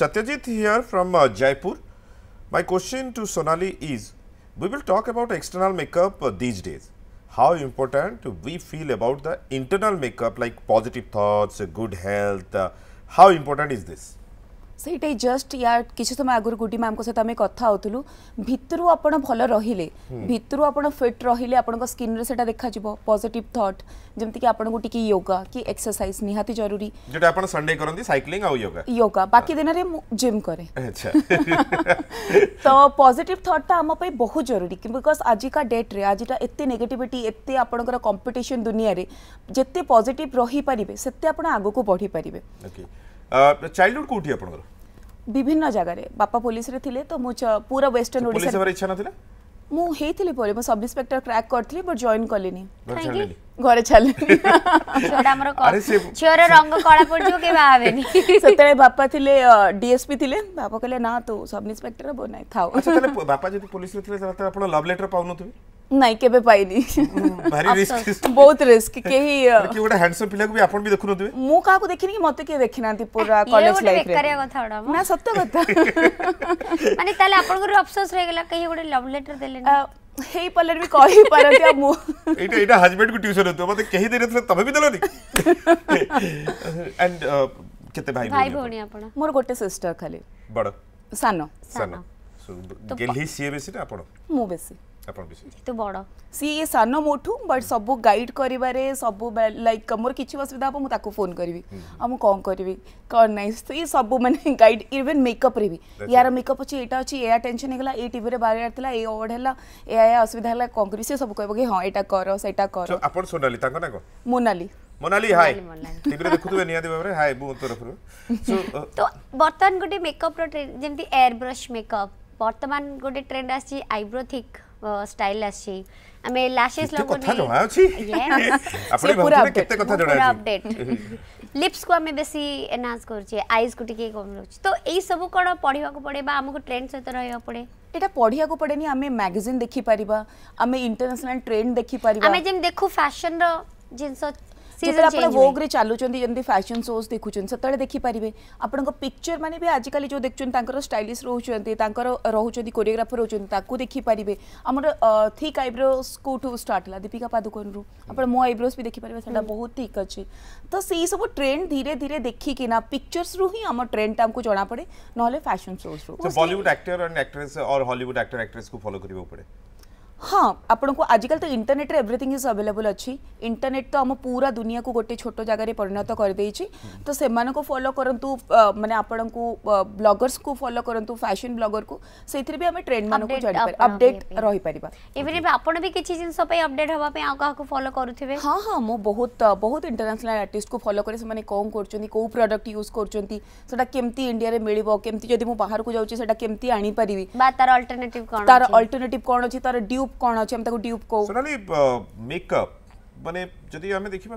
Satyajit here from Jaipur my question to Sonali is we will talk about external makeup these days how important we feel about the internal makeup like positive thoughts good health uh, How important is this? ସେଇଟା just ୟା କିଛି ସମୟ ଆଗରୁ ଗୁଡ଼ି ମ୍ୟାମ୍ଙ୍କ ସହିତ ଆମେ କଥା ହେଉଥିଲୁ ଭିତରୁ ଆପଣ ଭଲ ରହିଲେ ଭିତରୁ ଆପଣ ଫିଟ୍ ରହିଲେ ଆପଣଙ୍କ ସ୍କିନ୍ରେ ସେଇଟା ଦେଖାଯିବ ପଜିଟିଭ ଥଟ୍ ଯେମିତିକି ଆପଣଙ୍କୁ ଟିକେ ୟୋଗା କି ଏକ୍ସରସାଇଜ ନିହାତି ଜରୁରୀ ଯୋଉଟା ଆପଣ ସଣ୍ଡେ କରନ୍ତି ସାଇକ୍ଲିଂ ଆଉ ୟୋଗା ୟୋଗା ବାକି ଦିନରେ ମୁଁ ଜିମ୍ କରେ ତ ପଜିଟିଭ ଥଟ୍ଟା ଆମ ପାଇଁ ବହୁତ ଜରୁରୀ ବିକଜ୍ ଆଜିକା ଡେଟ୍ରେ ଆଜିଟା ଏତେ ନେଗେଟିଭିଟି ଏତେ ଆପଣଙ୍କର କମ୍ପିଟିସନ୍ ଦୁନିଆରେ ଯେତେ ପଜିଟିଭ ରହିପାରିବେ ସେତେ ଆପଣ ଆଗକୁ ବଢ଼ିପାରିବେ চাইল্ডহুড কোটি আপনার বিভিন্ন জায়গায় বাপা পুলিশে লে তো মু পুরা ওয়েস্টর্ন ওড়িশা পুলিশ ইচ্ছা নথিলা মু হেইতিলি পরে মু সাব ইন্সপেক্টর ক্র্যাক করতলি বাট জয়েন করলিনি ঘরে ছাড়লি ছোটা আমার ছোর রঙ কলা পড়ছো কে ভাবেনি সেতলে বাপা থিলে ডিএসপি থিলে বাপা কলে না তো সাব ইন্সপেক্টর বনাই থাও আচ্ছা তাহলে বাপা যদি পুলিশে থিলে তাহলে আপনা লাভ লেটার পাউনতবে ନାଇଁ କେବେ ପାଇନି ବହୁତ ରିସ୍କ କେହି ଗୋଟେ ହ୍ୟାଣ୍ଡସମ ପିଲାକୁ ବି ଆପଣ ବି ଦେଖୁନଥିବେ ମୁଁ କାହାକୁ ଦେଖିନି କି ମତେ କିଏ ଦେଖିନାହାନ୍ତି ପୁରା କଲେଜ ଲାଇଫରେ ବେକାରିଆ କଥା ଗୁଡା ନା ସତ କଥା ମାନେ ତାହେଲେ ଆପଣଙ୍କର ଅଫସୋସ ରହିଗଲା କେହି ଗୋଟେ ଲଭ ଲେଟର ଦେଲେନି ହେଇ ପାରଲେ ବି କହି ପାରନ୍ତି ଆଉ ମୁଁ ଏଇଟା ଏଇଟା ହଜବେଣ୍ଡ କୁ ଟ୍ୟୁସନ ହେଉଥିବ ମତେ କେହି ଦେଇନଥିଲେ ତମେ ବି ଦେଲନି ଆଣ୍ଡ କେତେ ଭାଇ ଭାଇ ଭଉଣୀ ଆପଣ ମୋର ଗୋଟେ ସିଷ୍ଟର ଖାଲି ବଡ଼ ସାନ ସାନ ଗେହ୍ଲି ସିଏ ବେଶୀ ନା ଆପଣ ମୁଁ ବେଶୀ ଯେହେତୁ ବଡ଼ ସିଏ ସାନ ମୋଠୁ ବଟ୍ ସବୁ ଗାଇଡ଼ କରିବାରେ ସବୁ ଲାଇକ୍ ମୋର କିଛି ଅସୁବିଧା ହେବ ମୁଁ ତାକୁ ଫୋନ୍ କରିବି ଆଉ ମୁଁ କ'ଣ କରିବି କ'ଣ ନାହିଁ ସିଏ ସବୁ ମାନେ ଗାଇଡ଼ ଇଭେନ୍ ମେକଅପ୍ରେ ବି ୟାର ମେକଅପ୍ ଅଛି ଏଇଟା ଅଛି ଏୟା ଟେନସନ୍ ହେଇଗଲା ଏଇ ଟିଭିରେ ବାହାରିବାର ଥିଲା ଏଇ ଅୱାର୍ଡ଼ ହେଲା ଏୟା ଅସୁବିଧା ହେଲା କ'ଣ କରିବି ସେ ସବୁ କହିବ କି ହଁ ଏଇଟା କର ସେଇଟା କର ଆପଣ ସୋନାଲି ତାଙ୍କ ନାଁ କ'ଣ ମୋନାଲି ମୋନାଲି ହାଇ ଟିଭିରେ ଦେଖୁଥିବେ ନିହାତି ଭାବରେ ହାଇ ମୁଁ ତରଫରୁ ତ ବର୍ତ୍ତମାନ ଗୋଟେ ମେକଅପ୍ର ଯେମିତି ଏୟାର ବ୍ରଶ ମେକଅପ୍ ବର୍ତ୍ତମାନ ଗୋଟେ ଟ୍ରେଣ୍ଡ ଆସିଛି ଆଇବ୍ରୋ ଥିକ୍ ଷ୍ଟାଇଲ ଆସିଛି ଆମେ ଲାଶେସ୍ ଲଗଉନି ଲିପ୍ସକୁ ଆମେ ବେଶୀ ଏନହାନ୍ସ କରୁଛେ ଆଇଜ୍କୁ ଟିକେ କମ୍ ରହୁଛି ତ ଏଇସବୁ କ'ଣ ପଢ଼ିବାକୁ ପଡ଼େ বা ଆମକୁ ଟ୍ରେଣ୍ଡ ସହିତ ରହିବାକୁ ପଡ଼େ এটা পড়িয়াকু পড়েনি আমি ম্যাগাজিন দেখি পারিবা আমি ইন্টারন্যাশনাল ট্রেন্ড দেখি পারিবা আমি যেম দেখু ফ্যাশন র জিনিস যেতବେଳେ ଆପଣ ଭୋଗରେ ଚାଲୁଛନ୍ତି ଯେମିତି ଫ୍ୟାଶନ୍ ଶୋଜ୍ ଦେଖୁଛନ୍ତି ସେତେବେଳେ ଦେଖିପାରିବେ ଆପଣଙ୍କ ପିକ୍ଚର ମାନେ ବି ଆଜିକାଲି ଯେଉଁ ଦେଖୁଛନ୍ତି ତାଙ୍କର ଷ୍ଟାଇଲିସ୍ ରହୁଛନ୍ତି ତାଙ୍କର ରହୁଛନ୍ତି କୋରିଓଗ୍ରାଫର ରହୁଛନ୍ତି ତାକୁ ଦେଖିପାରିବେ ଆମର ଥିକ୍ ଆଇବ୍ରୋସ୍ କେଉଁଠୁ ଷ୍ଟାର୍ଟ ହେଲା ଦୀପିକା ପାଦୁକୋନରୁ ଆପଣ ମୋ ଆଇବ୍ରୋସ୍ ବି ଦେଖିପାରିବେ ସେଇଟା ବହୁତ ଠିକ୍ ଅଛି ତ ସେଇ ସବୁ ଟ୍ରେଣ୍ଡ ଧୀରେ ଧୀରେ ଦେଖିକିନା ପିକ୍ଚର୍ସରୁ ହିଁ ଆମ ଟ୍ରେଣ୍ଡଟା ଆମକୁ ଜଣାପଡ଼େ ନହେଲେ ଫ୍ୟାଶନ୍ ଶୋଜ୍ରୁ ବଲିଉଡ ଆକ୍ଟର ଆଣ୍ଡ ଆକ୍ଟ୍ରେସ୍ और हॉलीवुड एक्टर एक्ट्रेस को फॉलो କରିବାକୁ ପଡ଼େ हाँ आपण को आजिकल तो इंटरनेट एव्रीथिंग इज अवेलेबल अच्छी इंटरनेट तो आम पूरा दुनिया को गोटे छोट जगार परिणत करदे हम्म। तो से फलो करूँ मैंने आपण को ब्लगर्स को फलो करूँ फैशन ब्लगर को से भी आम ट्रेंड मान को अपडेट रही पार इवन आपण भी किसी जिन अपडेट हाँपी आपको फलो कर हाँ हाँ मुझ बहुत बहुत इंटरनेसनाल आर्टिस्ट को फलो कैसे कौन करूँ प्रडक्ट यूज करमती इंडिया में मिले केमती जब बाहर को जाऊँगी आनीपरि तार अल्टरनेट कौन अच्छी तार ड्यू ଟ୍ୟୁବ୍ କ'ଣ ଅଛି ଆମେ ତାକୁ ଟ୍ୟୁବ୍ କହୁ ସୋନାଲି ମେକଅପ୍ ମାନେ ଯଦି ଆମେ ଦେଖିବା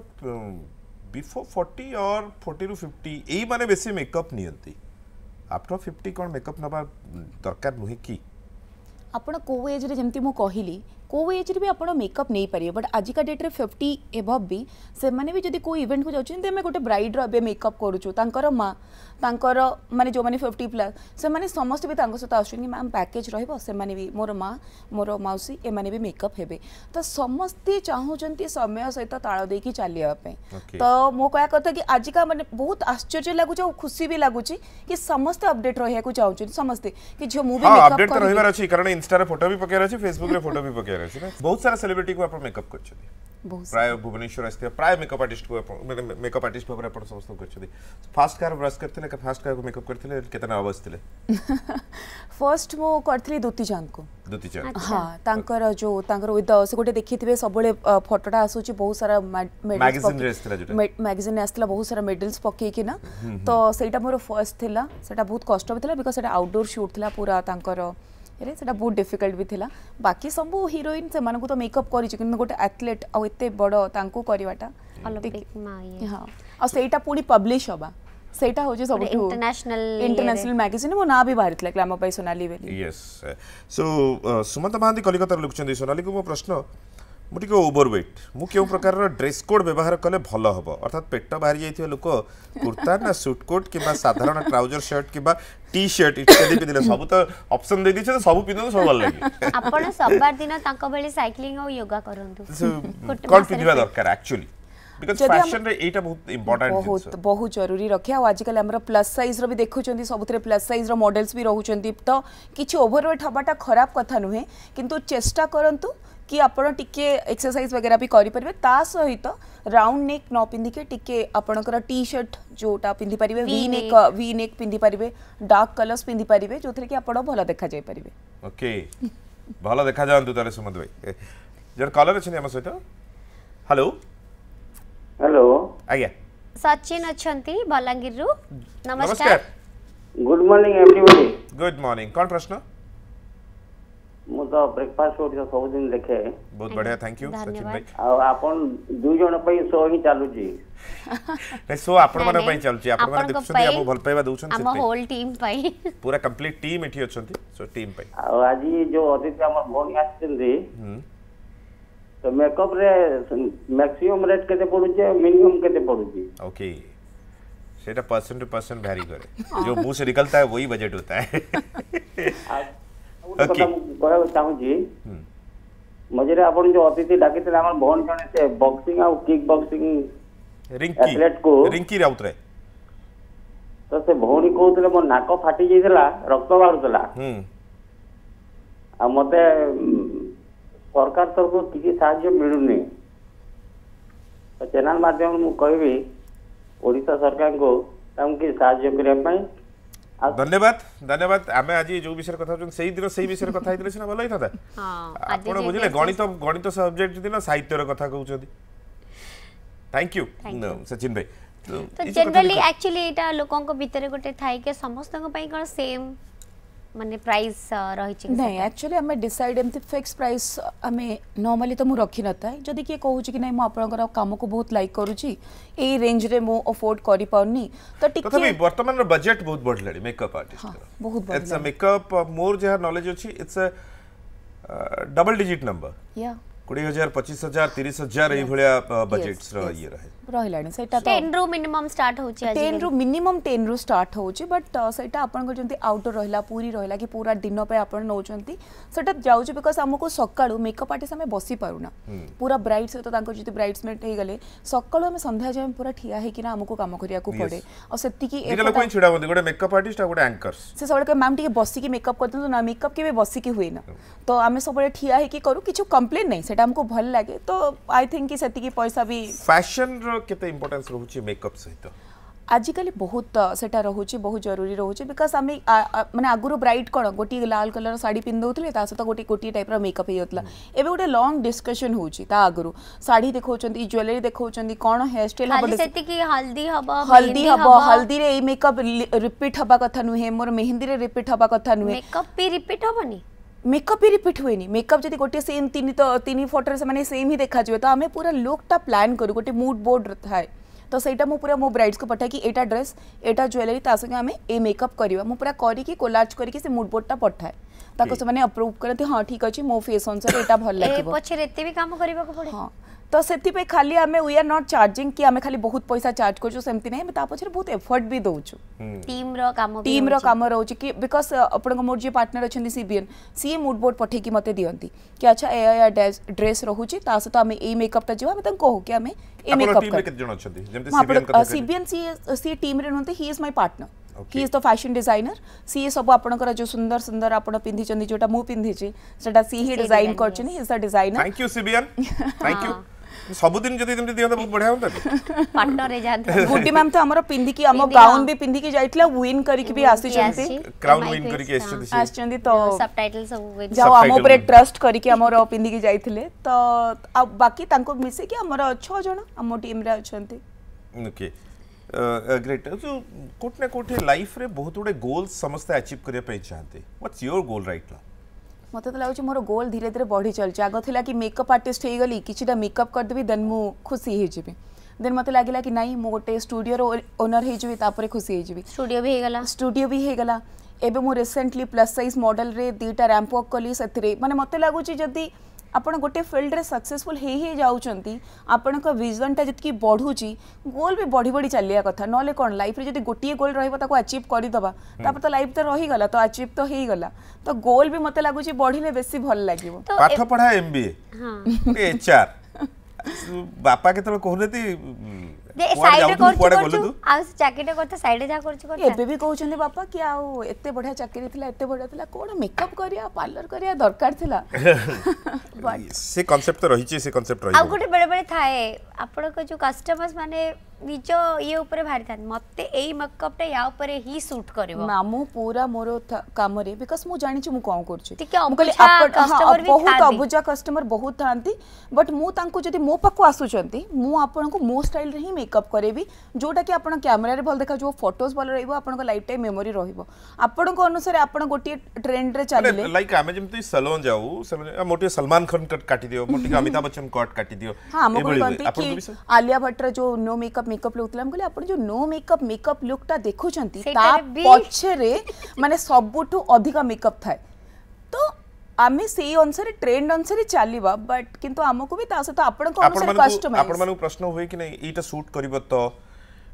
ବିଫୋର୍ ଫର୍ଟି ଅର୍ ଫୋର୍ଟିରୁ ଫିଫ୍ଟି ଏଇମାନେ ବେଶୀ ମେକଅପ୍ ନିଅନ୍ତି ଆଫ୍ଟର ଫିଫ୍ଟି କ'ଣ ମେକଅପ୍ ନେବା ଦରକାର ନୁହେଁ କି ଆପଣ କେଉଁ ଏଜ୍ରେ ଯେମିତି ମୁଁ କହିଲି କେଉଁ ଏଜ୍ରେ ବି ଆପଣ ମେକଅପ୍ ନେଇପାରିବେ ବଟ୍ ଆଜିକା ଡେଟ୍ରେ ଫିଫ୍ଟି ଏଭବ୍ ବି ସେମାନେ ବି ଯଦି କେଉଁ ଇଭେଣ୍ଟକୁ ଯାଉଛନ୍ତି ଆମେ ଗୋଟେ ବ୍ରାଇଡ଼୍ର ଏବେ ମେକଅପ୍ କରୁଛୁ ତାଙ୍କର ମା ତାଙ୍କର ମାନେ ଯେଉଁମାନେ ଫିଫ୍ଟି ପ୍ଲସ୍ ସେମାନେ ସମସ୍ତେ ବି ତାଙ୍କ ସହିତ ଆସୁଛନ୍ତି ମ୍ୟାମ୍ ପ୍ୟାକେଜ୍ ରହିବ ସେମାନେ ବି ମୋର ମା ମୋର ମାଉସୀ ଏମାନେ ବି ମେକଅପ୍ ହେବେ ତ ସମସ୍ତେ ଚାହୁଁଛନ୍ତି ସମୟ ସହିତ ତାଳ ଦେଇକି ଚାଲିବା ପାଇଁ ତ ମୁଁ କହିବା କଥା କି ଆଜିକା ମାନେ ବହୁତ ଆଶ୍ଚର୍ଯ୍ୟ ଲାଗୁଛି ଆଉ ଖୁସି ବି ଲାଗୁଛି କି ସମସ୍ତେ ଅପଡେଟ୍ ରହିବାକୁ ଚାହୁଁଛନ୍ତି ସମସ୍ତେ କି ଝିଅ ମୁଁ ବି ମେକଅପ୍ କରିବି ରହିବାର ଅଛି କାରଣ ଇନଷ୍ଟାରେ ଫଟୋ ବି ପକେଇବାର ଅଛି ଫେସବୁକରେ ଫଟୋ ବି ପକେଇବାର ଅଛି ବହୁତ ସାରା ସେଲିବ୍ରିଟିକୁ ଆପଣ ମେକଅପ୍ କରିଛନ୍ତି ପ୍ରାୟ ଭୁବନେଶ୍ୱର ଆସିଥିବା ପ୍ରାୟ ମେକଅପ୍ ଆର୍ଟିଷ୍ଟକୁ ଆପଣ ମେକଅପ୍ ଆର୍ଟିଷ୍ଟ ଭାବରେ ଆପଣ ସମସ୍ତଙ୍କୁ କରିଛନ୍ତି ଫାଷ୍ଟ କାର ବ୍ରସ୍ କରିଥିଲେ का फास्ट का मेकअप करथिले केतना आवर्स थिले फर्स्ट मो करथिली दुती जान को दुती जान हां तांकर जो तांकर विद से गोटे देखिथिबे सबले फोटोटा आसुची बहुत सारा मैगजीन रे आसला जोटा मैगजीन आसला बहुत सारा मेडल्स पके के ना तो सेटा मोर फर्स्ट थिला सेटा बहुत कष्ट थिला बिकॉज सेटा आउटडोर शूट थिला पूरा तांकर ରେ ସେଇଟା ବହୁତ ଡିଫିକଲ୍ଟ ବି ଥିଲା ବାକି ସବୁ ହିରୋଇନ୍ ସେମାନଙ୍କୁ ତ ମେକଅପ୍ କରିଛି କିନ୍ତୁ ଗୋଟେ ଆଥଲେଟ୍ ଆଉ ଏତେ ବଡ଼ ତାଙ୍କୁ କରିବାଟା ହଁ ଆଉ ସେଇଟା ପୁଣି ପବ୍ଲିଶ ହେବା ସେଇଟା ହେଉଛି ସବୁଠୁ ଇଣ୍ଟରନ୍ୟାସନାଲ ଇଣ୍ଟରନ୍ୟାସନାଲ ମ୍ୟାଗାଜିନ୍ ମୋ ନାଁ ବି ବାହାରିଥିଲା କି ଆମ ପାଇଁ ସୋନାଲି ବୋଲି ୟେସ୍ ସୋ ସୁମନ୍ତ ମହାନ୍ତି କଲିକତାରେ ଲେଖୁଛନ୍ତି ସୋନାଲିକୁ ମୋ ପ୍ରଶ୍ନ ମୁଁ ଟିକେ ଓଭର ୱେଟ୍ ମୁଁ କେଉଁ ପ୍ରକାରର ଡ୍ରେସ୍ କୋଡ଼୍ ବ୍ୟବହାର କଲେ ଭଲ ହେବ ଅର୍ଥାତ୍ ପେଟ ବାହାରି ଯାଇଥିବା ଲୋକ କୁର୍ତ୍ତା ନା ସୁଟ୍ କୋଟ୍ କିମ୍ବା ସାଧାରଣ ଟ୍ରାଉଜର ସର୍ଟ କିମ୍ବା ଟି ସର୍ଟ ଇତ୍ୟାଦି ପିନ୍ଧିଲେ ସବୁ ତ ଅପସନ୍ ଦେଇ ଦେଇଛନ୍ତି ସବୁ ପିନ୍ଧନ୍ତୁ ସବୁ ଭଲ ଲାଗେ ଆପଣ ସବାର ଦିନ ତାଙ୍କ ଭଳି ସାଇକ୍ଲିଂ ଆଉ ୟୋଗା କରନ୍ତୁ କ'ଣ ପିନ୍ଧିବା ଦରକାର ଆକ୍ଚୁଆଲି बहुत जरूरी रखे आजिकल प्लस सैज रही देखुं सब प्लस सैज रडेल्स भी रोचान तो किसी ओभरवेट हाबाटा खराब कथ नुहे कि चेस्टा करूँ कि आप एक्सरसाइज वगैरह भी करेंगे सहित राउंड नेक न पिंधिके टे आपर टी सर्ट जोटा पिंधि नेक वी नेक पिंधि डार्क कलर्स पिंधि जो थे भल देखा जापरेंगे भल देखा जा कलर अच्छे हेलो हेलो आज्ञा सचिन अच्छी बलांगीर रु नमस्कार good morning everybody good morning कौन प्रश्न ମୁଁ ତ ବ୍ରେକଫାଷ୍ଟ ଶୋ ତ ସବୁଦିନ ଦେଖେ ବହୁତ ବଢିଆ ଥ୍ୟାଙ୍କ ୟୁ ସଚିନ ଭାଇ ଆଉ ଆପଣ ଦୁଇ ଜଣ ପାଇଁ ଶୋ ହିଁ ଚାଲୁଛି ନାଇଁ ଶୋ ଆପଣମାନଙ୍କ ପାଇଁ ଚାଲୁଛି ଆପଣମାନେ ଦେଖୁଛନ୍ତି ଆମକୁ ଭଲ ପାଇବା ଦଉଛନ୍ତି ଆମ ହୋଲ ଟିମ୍ ପାଇଁ ପୁରା କମ୍ପ୍ଲିଟ ଟିମ୍ ଏଠି ଅଛନ୍ତି ସୋ ଟିମ୍ ପାଇଁ ଆଉ ଆଜି ଯୋଉ ଅତିଥି ଆମର ଭଉଣୀ ଆସିଛନ୍ତି तो मेकअप रे मैक्सिमम रेट केते पडुचे मिनिमम केते पडुची ओके सेटा पर्सन टू पर्सन वेरी करे जो मुंह से निकलता है वही बजट होता है ओके बोला कहब जी मझे आपण जो अतिथि डाकी डाकिते हमर बहन जने से बॉक्सिंग आ किक बॉक्सिंग रिंकी एथलेट को रिंकी राउत रे तो से भौणी कहते मो नाक फाटी जाइला रक्त बाहर बाहू हम्म आ मते সরকার তরফ কিছু সাহায্য মিলুনি চ্যানেল মাধ্যমে ମାଧ୍ୟମରେ ମୁଁ କହିବି ଓଡ଼ିଶା ସରକାରଙ୍କୁ ତାଙ୍କୁ କିଛି ସାହାଯ୍ୟ କରିବା ধন্যবাদ ধন্যবাদ আমি আজ যে বিষয়ে কথা হচ্ছে সেই দিন সেই বিষয়ে কথা হইলে সিনা ভালো হইতা আপন বুঝলে গণিত গণিত সাবজেক্ট দিন সাহিত্যের কথা কউছেন থ্যাংক ইউ সচিন ভাই তো জেনারেলি অ্যাকচুয়ালি এটা লোকଙ୍କ ভিতরে গোটে থাই কে সমস্তଙ୍କ পাই কোন সেম ମାନେ ପ୍ରାଇସ୍ ରହିଛି ନାଇଁ ଆକ୍ଚୁଆଲି ଆମେ ଡିସାଇଡ୍ ଏମିତି ଫିକ୍ସ ପ୍ରାଇସ୍ ଆମେ ନର୍ମାଲି ତ ମୁଁ ରଖିନଥାଏ ଯଦି କିଏ କହୁଛି କି ନାଇଁ ମୁଁ ଆପଣଙ୍କର କାମକୁ ବହୁତ ଲାଇକ୍ କରୁଛି ଏଇ ରେଞ୍ଜରେ ମୁଁ ଅଫୋର୍ଡ କରିପାରୁନି ତ ଟିକେ ତଥାପି ବର୍ତ୍ତମାନର ବଜେଟ୍ ବହୁତ ବଢ଼ିଲାଣି ମେକଅପ୍ ଆର୍ଟିଷ୍ଟର ବହୁତ ବଢ଼ିଲା ମେକଅପ୍ ମୋର ଯାହା ନଲେଜ ଅଛି ଇଟ୍ସ ଡବଲ ଡିଜିଟ୍ ନମ୍ବର ୟା କୋଡ଼ିଏ ହଜାର ପଚିଶ ହଜାର ତିରିଶ ହଜାର ଏଇଭଳିଆ ବଜେଟ୍ସର ଇଏ ରହେ ରହିଲାଣି ସେଇଟା ଟେନ୍ରୁ ମିନିମମ୍ ଷ୍ଟାର୍ଟ ହେଉଛି ଟେନ୍ରୁ ମିନିମମ୍ ଟେନ୍ରୁ ଷ୍ଟାର୍ଟ ହେଉଛି ବଟ୍ ସେଇଟା ଆପଣଙ୍କର ଯେମିତି ଆଉଟଡୋର୍ ରହିଲା ପୁରୀ ରହିଲା କି ପୁରା ଦିନ ପାଇଁ ଆପଣ ନେଉଛନ୍ତି ସେଇଟା ଯାଉଛି ବିକଜ୍ ଆମକୁ ସକାଳୁ ମେକଅପ୍ ଆର୍ଟିଷ୍ଟ ଆମେ ବସିପାରୁନା ପୁରା ବ୍ରାଇଟ୍ ସହିତ ତାଙ୍କ ଯଦି ବ୍ରାଇଟ୍ସମେଟ୍ ହେଇଗଲେ ସକାଳୁ ଆମେ ସନ୍ଧ୍ୟା ଯାଏଁ ପୁରା ଠିଆ ହେଇକିନା ଆମକୁ କାମ କରିବାକୁ ପଡ଼େ ଆଉ ସେତିକି ଛିଡ଼ା ହୁଅନ୍ତି ଗୋଟେ ମେକଅପ୍ ଆର୍ଟିଷ୍ଟ ଆଉ ଗୋଟେ ଆଙ୍କର୍ସ ସେ ସବୁବେଳେ ମ୍ୟାମ୍ ଟିକେ ବସିକି ମେକଅପ୍ କରିଦିଅନ୍ତୁ ନା ମେକଅପ୍ କେବେ ବସିକି ହୁଏନା ତ ଆମେ ସବୁବେଳେ ଠିଆ ହେଇକି କରୁ କିଛି କମ୍ପ୍ଲେନ୍ ନାହିଁ সেটা আমাকে ভাল লাগে তো আই থিঙ্ক কি সেতিকি পয়সা বি ফ্যাশন র কেতে ইম্পর্টেন্স রহুচি মেকআপ সহিত आजिकल बहुत सेटा रोचे बहुत जरूरी रोचे बिकज आम मैंने आगुरी ब्राइट कौन गोटे लाल कलर शाढ़ी पिंधे सहित गोटे गोटे टाइप मेकअप होता एवं गोटे लंग डिस्कसन होगुरी शाढ़ी देखा ज्वेलरी देखा कौन हेयर स्टाइल हल्दी हल्दी हम हल्दी मेकअप रिपीट हवा कथा नुहे मोर मेहंदी रिपीट हवा कथा नुहे मेकअप भी रिपीट हबनी मेकअप भी रिपीट हुए नहीं मेकअप जब गोटे सेम तीन तो तीन फोटो से सेम ही देखा जाए तो आम पूरा लुकटा प्लान करूँ गोटे मुड बोर्ड थाए तो सही पूरा मो ब्राइड्स को पठाए कि यहाँ ड्रेस एटा ज्वेलरी संगे आम ए मेकअप करवा मुझे पूरा करके कोलाज मुड बोर्ड पठाए ताको से करते हाँ ठीक अच्छे मो फेस अनुसार यहाँ भल लगे हाँ तो से खाली आम वी आर नट चार्जिंग कि आम खाली बहुत पैसा चार्ज कर पचर बहुत एफर्ट भी दौचु टीम टीम रोच कि बिकज आप मोर जी पार्टनर अच्छा सीबीएन सी मुड बोर्ड पठे मत दिखती कि अच्छा ए ड्रेस रोचे सहित आम ये मेकअपटा जी कहू कि आम सी टीम नुहत he is my partner he is the fashion designer সি সব আপনার যে সুন্দর সুন্দর আপনার পিঁধিছেন যেটা মু পিঁধিছি সেটা डिजाइन হি ସବୁଦିନ ଯଦି ଏମିତି ଦିଅନ୍ତା ବହୁତ ବଢିଆ ହୁଅନ୍ତା ପାଟରେ ଯାଆନ୍ତା ଗୁଡି ମ୍ୟାମ୍ ତ ଆମର ପିନ୍ଧିକି ଆମ ଗାଉନ୍ ବି ପିନ୍ଧିକି ଯାଇଥିଲା ୱିନ୍ କରିକି ବି ଆସିଛନ୍ତି କ୍ରାଉନ୍ ୱିନ୍ କରିକି ଆସିଛନ୍ତି ଆସିଛନ୍ତି ତ ସବଟାଇଟଲ ସବୁ ଯାଉ ଆମ ଉପରେ ଟ୍ରଷ୍ଟ କରିକି ଆମର ପିନ୍ଧିକି ଯାଇଥିଲେ ତ ଆଉ ବାକି ତାଙ୍କୁ ମିଶିକି ଆମର 6 ଜଣ ଆମ ଟିମ୍ ରେ ଅଛନ୍ତି ଓକେ ग्रेट जो कोट ना कोटे लाइफ रे बहुत गुडे गोल्स समस्त अचीव करने चाहते what's your goal right now মতো তো লাগুছে মোর গোল ধীরে ধীরে বড়ি চলছে আগ লা কি মেকআপ আর্টিস্ট হয়ে গলি কিছুটা মেকআপ করেদেবি দেন মু খুশি হয়ে যাবি দেন মতো লাগিলা কি নাই মু গোটে স্টুডিওর ওনর হয়ে যাবি তারপরে খুশি হয়ে যাবি স্টুডিও বি হয়ে গলা স্টুডিও বি হয়ে গলা এবে মু রিসেন্টলি প্লস সাইজ মডেল রে দুইটা র‍্যাম্প ওয়াক কলি সেতিরে মানে মতে লাগুছে যদি ଆପଣ ଗୋଟେ ଫିଲ୍ଡରେ ସକ୍ସେସଫୁଲ୍ ହେଇ ହେଇ ଯାଉଛନ୍ତି ଆପଣଙ୍କ ଭିଜନ୍ଟା ଯେତିକି ବଢ଼ୁଛି ଗୋଲ୍ ବି ବଢ଼ି ବଢ଼ି ଚାଲିବା କଥା ନହେଲେ କ'ଣ ଲାଇଫ୍ରେ ଯଦି ଗୋଟିଏ ଗୋଲ୍ ରହିବ ତାକୁ ଆଚିଭ୍ କରିଦେବା ତାପରେ ତ ଲାଇଫ୍ ତ ରହିଗଲା ତ ଆଚିଭ୍ ତ ହେଇଗଲା ତ ଗୋଲ୍ ବି ମୋତେ ଲାଗୁଛି ବଢ଼ିଲେ ବେଶୀ ଭଲ ଲାଗିବ ପାଠପଢ଼ା ପଢ଼ା ବାପା କେତେବେଳେ କହୁନାହାନ୍ତି ଚାକିରିଟା କଥା ସାଇଡରେ ଯାହା କରୁଛୁ ଏବେ ବି କହୁଛନ୍ତି ବାପା କି ଆଉ ଏତେ ବଢିଆ ଚାକିରି ଥିଲା ଏତେ ବଢିଆ ଥିଲା କଣ ମେକଅପ୍ କରିବା ପାର୍ଲର କରିବା ଦରକାର ଥିଲା ସେ କନସେପ୍ଟ ତ ରହିଛି ସେ କନସେପ୍ଟ ଆଉ ଗୋଟେ ବେଳେ ଥାଏ ଆପଣଙ୍କ ଯୋଉ କଷ୍ଟମର୍ ମାନେ निज ये उपरे भारी था मते एई मेकअप टा या उपरे ही सूट करबो मामु पूरा मोर काम रे बिकॉज़ मु जानि छु मु कर छु ठीक है मु कहले आप कस्टमर भी बहुत अबुजा कस्टमर बहुत थांती बट मु तांको जदि मो पक्को आसु छंती मु आपन को मो स्टाइल रे ही मेकअप करेबी जोटा कि आपन कैमरा रे भल देखा जो फोटोज भल रहइबो आपन को लाइफ टाइम मेमोरी रहइबो आपन को अनुसार आपन गोटी ट्रेंड रे चलले लाइक आमे जेमती सलोन जाऊ सलोन मोटे सलमान खान कट काटि दियो मोटे अमिताभ बच्चन कट काटि दियो हां मु कहंती कि आलिया भट्ट रे जो नो मेकअप মেকআপ লউতলাম কলে আপন যে নো মেকআপ মেকআপ লুকটা দেখুচন্তি তা পছরে মানে সবুঠু অধিক মেকআপ থাকে তো আমি সেই অনুসারে ট্রেন্ড অনুসারে চালিবা বাট কিন্তু আমাকে বি তা সহ আপনার অনুসারে কাস্টমাইজ আপনার প্রশ্ন হুয়ে কি না এইটা শুট করিব তো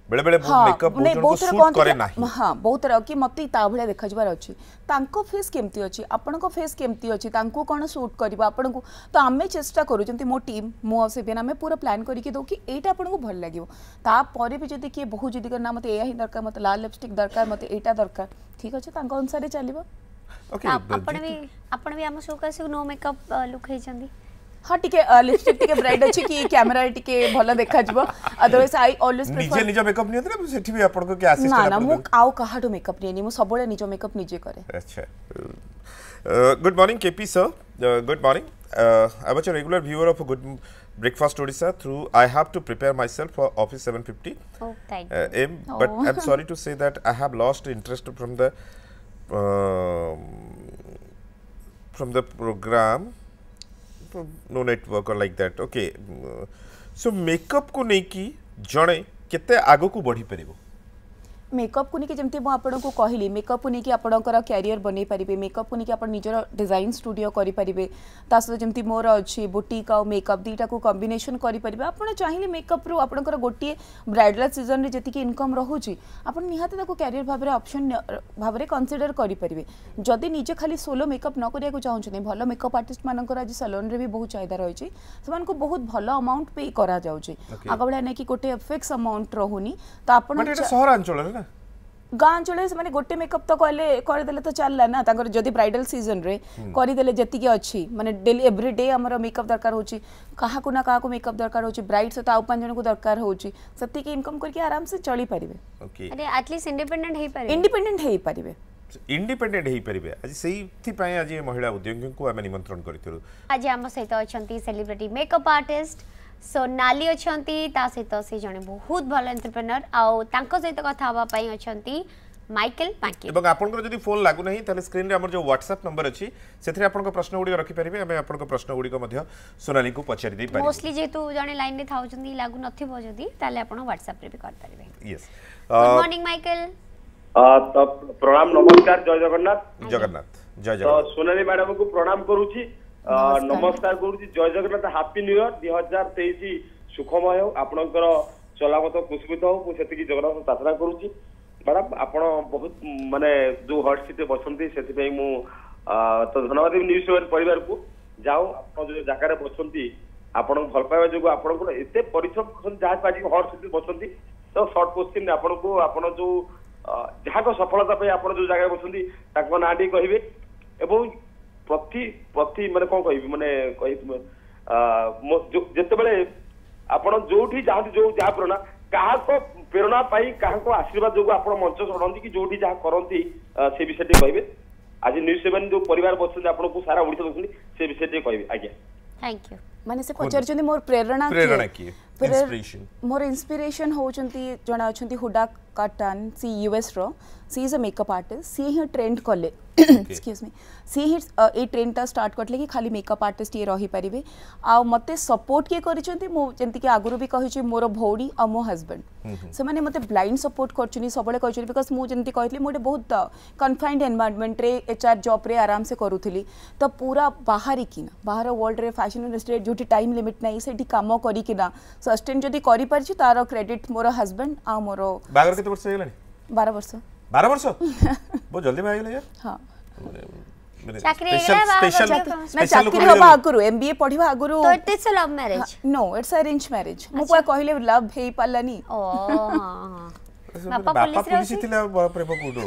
बेले बेले हाँ, मेकअप बहुत थर कौन करे ना हाँ बहुत थर कि मत ता भाया देखा जबार अछि तांको फेस केमती अछि आपन को फेस केमती अछि तांको कोन शूट करबा आपन को तो आमे चेष्टा करू जंति मो टीम मो से बिना मे पूरा प्लान करी कि दो कि एटा आपन को भल लागिवो ता परे भी जदी के बहुत जदी कर ना मते एही दरकार मते लाल लिपस्टिक दरकार मते एटा दरकार ठीक अछि तांको अनुसार चलिबो ओके आपन भी आपन भी हम शो कासी नो मेकअप लुक हे जंदी ହଁ ଟିକେ ଲିପଷ୍ଟିକ୍ ଟିକେ ବ୍ରାଇଟ୍ ଅଛି କି କ୍ୟାମେରାରେ ଟିକେ ଭଲ ଦେଖାଯିବ ଅଦରୱାଇଜ୍ ଆଇ ଅଲୱେଜ୍ ନିଜେ ନିଜ ମେକଅପ୍ ନିଅନ୍ତି ନା ସେଠି ବି ଆପଣଙ୍କ କି ଆସିଷ୍ଟ ନା ନା ମୁଁ ଆଉ କାହାଠୁ ମେକଅପ୍ ନିଏନି ମୁଁ ସବୁବେଳେ ନିଜ ମେକଅପ୍ ନିଜେ କରେ ଆଚ୍ଛା good morning KP sir good morning I was a regular viewer of good breakfast odisha through i have to prepare myself for office 750 oh thank you uh, aim, oh. but i'm sorry to say that i have lost interest from the uh, from the program no network like that okay so makeup को लेकिन जड़े केते आगक बढ़ीपर makeup को नहीं जमी आपको कहली makeup को नहीं आपंकर क्यारिययर बनई पारे मेकअप को नहीं निजर डिजाइन स्टूडियो करेंगे सहित जमी मोर अच्छे बुटिक आउ मेकअप दुईटा को कम्बेसन करेंगे आप चाहिए मेकअप्रु आप गोटे ब्राइडल सीजन में जी इनकम रोचे आपत क्यारिययर भाव में अप्सन भाव में कनसीडर करेंगे जदि निजे खाली सोलो मेकअप न को चाहते भल मेकअप आर्टिस्ट मानक आज सलोन में भी बहुत चाहदा रही से बहुत भल अमाउंट पे कराऊ आग तो तो ना कि गोटे फिक्स अमाउंट रोनी तो आप ଗାଁ ଅଞ୍ଚଳରେ ସେମାନେ ଗୋଟେ ମେକଅପ୍ ତ କଲେ କରିଦେଲେ ତ ଚାଲିଲା ନା ତାଙ୍କର ଯଦି ବ୍ରାଇଡାଲ ସିଜନରେ କରିଦେଲେ ଯେତିକି ଅଛି ମାନେ ଡେଲି ଏଭ୍ରି ଡେ ଆମର ମେକଅପ୍ ଦରକାର ହେଉଛି କାହାକୁ ନା କାହାକୁ ମେକଅପ୍ ଦରକାର ହେଉଛି ବ୍ରାଇଡ୍ ସହିତ ଆଉ ପାଞ୍ଚ ଜଣଙ୍କୁ ଦରକାର ହେଉଛି ସେତିକି ଇନକମ୍ କରିକି ଆରାମସେ ଚଳିପାରିବେ ଇଣ୍ଡିପେଣ୍ଡେଣ୍ଟ ହେଇପାରିବେ ଇଣ୍ଡିପେଣ୍ଡେଣ୍ଟ ହେଇପାରିବେ ଇଣ୍ଡିପେଣ୍ଡେଣ୍ଟ ହେଇପାରିବେ ଆଜି ସେଇଥିପାଇଁ ଆଜି ମହିଳା ଉଦ୍ୟୋଗୀଙ୍କୁ ଆମେ ନିମନ୍ତ୍ରଣ କରିଥିଲୁ ଆଜି ଆମ ସହିତ ଅଛନ୍ତି ସେଲିବ୍ରିଟି ମେକଅପ୍ ଆର୍ଟିଷ୍ଟ सोनाली अच्छा ता सहित से जड़े बहुत भल एंटरप्रेनर आहित कथा हाँपाई अच्छा মাইকেল পাঙ্কি এবং আপনার যদি ফোন লাগু না তাহলে স্ক্রিনে আমার যে হোয়াটসঅ্যাপ নম্বর অছি সেথিরে আপনার প্রশ্ন গুড়ি রাখি পারিবে আমি আপনার প্রশ্ন গুড়ি মধ্য সোনালী কু পচারি দেই পারি মোস্টলি যেহেতু জনে লাইন রে থাউছেন লাগু নথিব যদি তাহলে আপনার হোয়াটসঅ্যাপ রে বি কর পারিবে ইয়েস গুড মর্নিং মাইকেল প্রণাম নমস্কার জয় জগন্নাথ জগন্নাথ জয় জগন্নাথ সোনালী ম্যাডাম কু প্রণাম করুছি ନମସ୍କାର କରୁଛି ଜୟ ଜଗନ୍ନାଥ ହାପି ନ୍ୟୁ ଇୟର ଦୁଇ ହଜାର ତେଇଶ ସୁଖମୟ ହେଉ ଆପଣଙ୍କର ଚଲାମତ କୁସ୍ମିତ ହଉ ମୁଁ ସେତିକି ଜଗନ୍ନାଥ ପ୍ରାର୍ଥନା କରୁଛି ମ୍ୟାଡ଼ାମ୍ ଆପଣ ବହୁତ ମାନେ ଯୋଉ ହଟ୍ ସିଟ୍ରେ ବସନ୍ତି ସେଥିପାଇଁ ମୁଁ ତ ଧନ୍ୟବାଦ ଦେବି ନ୍ୟୁଜ୍ ସେଭେନ୍ ପରିବାରକୁ ଯାଉ ଆପଣ ଯୋଉ ଜାଗାରେ ବସନ୍ତି ଆପଣଙ୍କୁ ଭଲ ପାଇବା ଯୋଗୁଁ ଆପଣଙ୍କର ଏତେ ପରିଶ୍ରମ କରୁଛନ୍ତି ଯାହାକୁ ଆଜି ହଟ୍ ସିଟ୍ରେ ବସନ୍ତି ତ ସର୍ଟ କୋଶ୍ଚିନ୍ ଆପଣଙ୍କୁ ଆପଣ ଯୋଉ ଯାହାଙ୍କ ସଫଳତା ପାଇଁ ଆପଣ ଯୋଉ ଜାଗାରେ ବସନ୍ତି ତାଙ୍କ ନାଁ ଟିକେ କହିବେ ଏବଂ ପ୍ରତି ପ୍ରତି ମାନେ କ'ଣ କହିବି ମାନେ ଯେତେବେଳେ ଆପଣ ଯୋଉଠି ଯାଆନ୍ତି ଯୋଉ ଯାହା ପ୍ରେରଣା କାହାଙ୍କ ପ୍ରେରଣା ପାଇଁ କାହାଙ୍କ ଆଶୀର୍ବାଦ ଯୋଗୁଁ ଆପଣ ମଞ୍ଚ ଚଢ଼ନ୍ତି କି ଯୋଉଠି ଯାହା କରନ୍ତି ସେ ବିଷୟରେ ଟିକେ କହିବେ ଆଜି ନ୍ୟୁଜ୍ ସେଭେନ୍ ଯୋଉ ପରିବାର ବସୁଛନ୍ତି ଆପଣଙ୍କୁ ସାରା ଓଡ଼ିଶା ଦଉଛନ୍ତି ସେ ବିଷୟରେ ଟିକେ କହିବେ ଆଜ୍ଞା ଥ୍ୟାଙ୍କ ୟୁ ମାନେ ସେ ପଚାରୁଛନ୍ତି ମୋର ପ୍ରେରଣା ପ୍ରେରଣା କିଏ ମୋର ଇନ୍ସପିରେସନ୍ ହେଉଛନ୍ତି ଜଣେ ଅଛନ୍ତି ହୁଡା କାଟାନ୍ ସି ୟୁଏସ୍ର she is a makeup artist सी ही ट्रेंड कले एक्सक्यूज मी सी ही ये ट्रेंडटा स्टार्ट करते कि खाली मेकअप आर्टिस्ट ये आ आते सपोर्ट किए कर आगुरी भी कही मोर भौणी और मो हजबैंड से मैंने मतलब ब्लैंड सपोर्ट कर सब बिकज मुझे कहती मुझे बहुत कनफाइंड एनवैरमेंट एचआर जब आराम से करूली तो पूरा बाहर की ना बाहर वर्ल्ड में फैशन इंडस्ट्री जो टाइम लिमिट नहीं से कम करना सस्टेन जो कर क्रेडिट मोर हजबैंड आरोप बारह वर्ष बारह वर्ष बहुत जल्दी में आईगले यार हाँ ଚାକିରି ହେବା ଆଗରୁ ଏମବିଏ ପଢିବା ଆଗରୁ ନୋ ଇଟ୍ସ ଆରେଞ୍ଜ ମ୍ୟାରେଜ ମୁଁ ପୁରା କହିଲେ ଲଭ ହେଇପାରିଲାନି ବାପା ପୋଲିସ ଥିଲା ପ୍ରେମ କୋଉଠୁ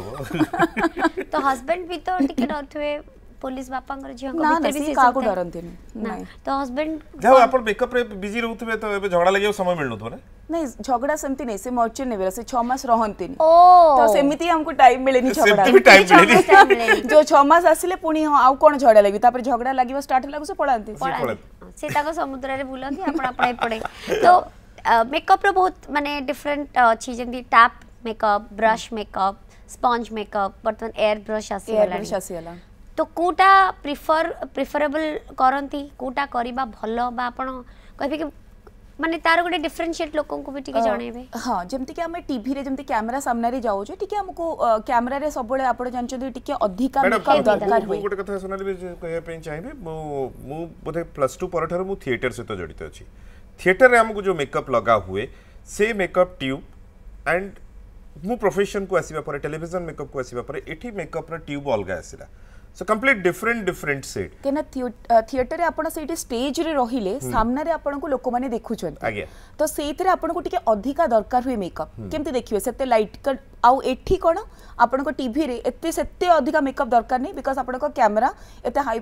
ତ ହଜବେଣ୍ଡ ବି ତ ଟିକେ ଡରୁଥିବେ ପୋଲିସ ବାପାଙ୍କର ଝିଅଙ୍କ ଭିତରେ ବି ସେ କାହାକୁ ଡରନ୍ତିନି ନା ତ ହଜବେଣ୍ଡ ଯାହା ଆପଣ ବେକଅପ ରେ ବିଜି ରହୁଥିବେ ତ ଏବେ ଝଗଡ଼ା ଲାଗିବାକୁ ସମୟ ମିଳୁନଥିବ ନା ନାଇଁ ଝଗଡା ସେମିତି ନାଇଁ ସେ ମର୍ଚେଣ୍ଟ ନେଭିର ସେ ଛଅ ମାସ ରହନ୍ତିନି ତ ସେମିତି ଆମକୁ ଟାଇମ ମିଳେନି ଝଗଡା ଯୋଉ ଛଅ ମାସ ଆସିଲେ ପୁଣି ହଁ ଆଉ କଣ ଝଗଡା ଲାଗିବ ତାପରେ ଝଗଡା ଲାଗିବ ଷ୍ଟାର୍ଟ ହେଲା ସେ ପଳାନ୍ତି ସେ ତାଙ୍କ ସମୁଦ୍ରରେ ବୁଲନ୍ତି ଆପଣ ଆପଣ ଏପଟେ ତ ମେକଅପ୍ର ବହୁତ ମାନେ ଡିଫରେଣ୍ଟ ଅଛି ଯେମିତି tap makeup brush makeup sponge makeup ବର୍ତ୍ତମାନ ଏୟାର ବ୍ରଶ୍ ଆସିଗଲାଣି ତ କୋଉଟା ପ୍ରିଫର ପ୍ରିଫରେବଲ୍ କରନ୍ତି କୋଉଟା କରିବା ଭଲ ବା ଆପଣ କହିବେ କି माने तार गोटे डिफरेंशिएट लोकों को भी ठीक जानेबे हां जेमति कि हमें टीवी रे जेमति कैमरा सामने रे जाऊ छै ठीक हमको कैमरा रे सब बेले आपण जानछो दे ठीक अधिक काम दरकार होय गोटे कथा सुनाले बे कहय पे चाहिबे मु मु बथे प्लस 2 परठर मु थिएटर से त जड़ित अछि थिएटर रे हमको जो मेकअप लगा हुए से मेकअप ट्यूब एंड मु प्रोफेशन को आसीबा पर टेलीविजन मेकअप को आसीबा पर एठी मेकअप रे ट्यूब अलग आसीला so complete different different set केना थिएटर रे आपण सेठी स्टेज रे रहिले सामना रे आपण को लोक माने देखु छन तो सेइ थरे आपण को टिके अधिका दरकार होय मेकअप केमती देखियो सेते लाइट आउ एठी कोन आपनको टीवी रे अधिका मेकअप दरकार नहीं बिकज आप कैमेरा एते हाई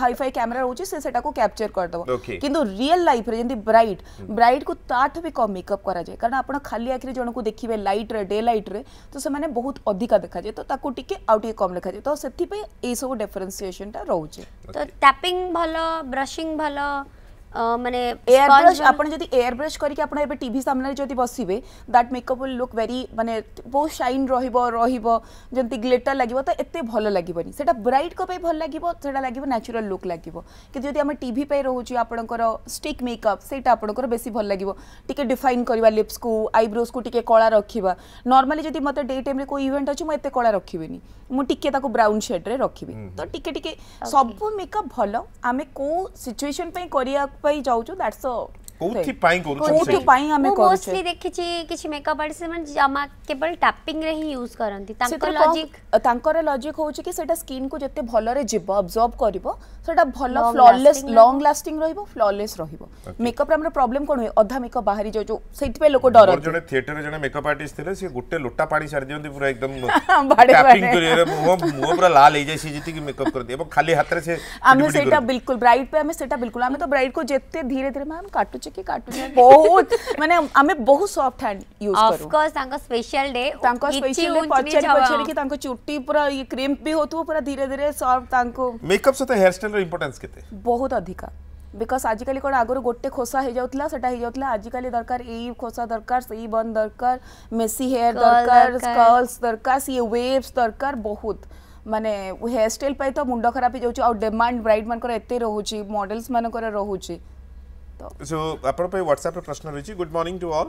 हाईफाई कैमरा रहउची से सेटा को कैप्चर कर दबो रियल लाइफ रे जेंती ब्राइट ब्राइट को ताठ भी कम मेकअप करा जाय कारण आपण खाली आखिर जण को देखिबे लाइट रे डे लाइट तो से बहुत अधिका देखा जाय तो ताको कम देखा जाय तो सेथि सब डिफरेंशिएशन टा तो टैपिंग भल ब्रशिंग भल মানে এয়ার ব্রাশ আপনি যদি এয়ার ব্রাশ করিকি আপনি এবে টিভি সামনে যদি বসিবে that makeup will look very মানে বহুত শাইন রহিব রহিব যেমতি গ্লিটার লাগিব তো এতে ভালো লাগিবনি সেটা ব্রাইট কো পাই ভালো লাগিব সেটা লাগিব ন্যাচুরাল লুক লাগিব কিন্তু যদি আমি টিভি পাই রহুছি আপনার স্টিক মেকআপ সেটা আপনার বেশি ভালো লাগিব টিকে ডিফাইন করা লিপস কু আইব্রোজ কু টিকে কলা রাখবা নর্মালি যদি মতো ডে টাইমে কেউ ইভেন্ট আছে মু এতে কলা রাখবিনি মু টিকে তাকে ব্রাউন শেড্রে রাখবি তো টিকে টিকে সবু মেকআপ ভালো আমি কেউ সিচুয়েসন পাই করিয়া ପାଇ ଯାଉଛୁ ଦ୍ୟାଟ୍ସ কোথিপাই করুছো কোথিপাই আমি করুছো মোস্টলি দেখিছি কিছু মেকআপ আর্টিস্ট মানে জামা কেবল ট্যাপিং রে হি ইউজ করନ୍ତି তাঙ্কর লজিক তাঙ্কর লজিক হଉଛି কি সেটা স্কিন কু যেতে ভালরে জিব অবজর্ব করিব সেটা ভাল ফ্ললেস লং লাস্টিং রহব ফ্ললেস রহব মেকআপ আমার প্রবলেম কোণ হুয়ে অধা মেকআপ বাহারি যাও যে সেইপাই লোক ডর জন থিয়েটর জন মেকআপ আর্টিস্ট লে সে গোটে লোটা পাড়ি সারি দিও পুরা একদম ট্যাপিং করি মুহ মুহ পুরা লাল হই যায় সে যেতিকি মেকআপ করে এবং খালি হাতরে সে আমি সেটা বিলকুল ব্রাইড পে আমি সেটা বিলকুল আমি তো ব্রাইড কো যেতে ধীরে ধীরে ম্যাম কাটুছে কি কাটুছে বহুত মানে আমি বহুত সফট হ্যান্ড ইউজ কरू অফ কোর্स তাঙ্কো স্পেশাল ডে ତାଙ୍କ ସ୍ପେଶିଆଲ ପଚାରି ପଚାରିକି ତାଙ୍କ ଚୁଟି ପୁରା କ୍ରିମ୍ପ ବି ହଉଥିବ ପୁରା ଧୀରେ ଧୀରେ ସର୍ଫ ତାଙ୍କୁ ମେକଅପ୍ ସହିତ ହେୟାର ଷ୍ଟାଇଲ ইম্পর্টেন্স কেতে বহুত অধিকা বিকজ আজিকালি কোণ আগর গোটে খোসা হয়ে যাওয়া সেটা হয়ে যাওয়া আজিকালি দরকার এই খোসা দরকার সেই বন দরকার মেসি হেয়ার দরকার স্কলস দরকার সি ওয়েভস দরকার বহুত মানে হেয়ার স্টাইল পাই তো মুন্ড খারাপ হয়ে যাচ্ছে আর ডিমান্ড ব্রাইড মানকর এতে রহুছি মডেলস মানকর রহুছি তো সো আপনার পাই হোয়াটসঅ্যাপ রে প্রশ্ন রয়েছে good morning to all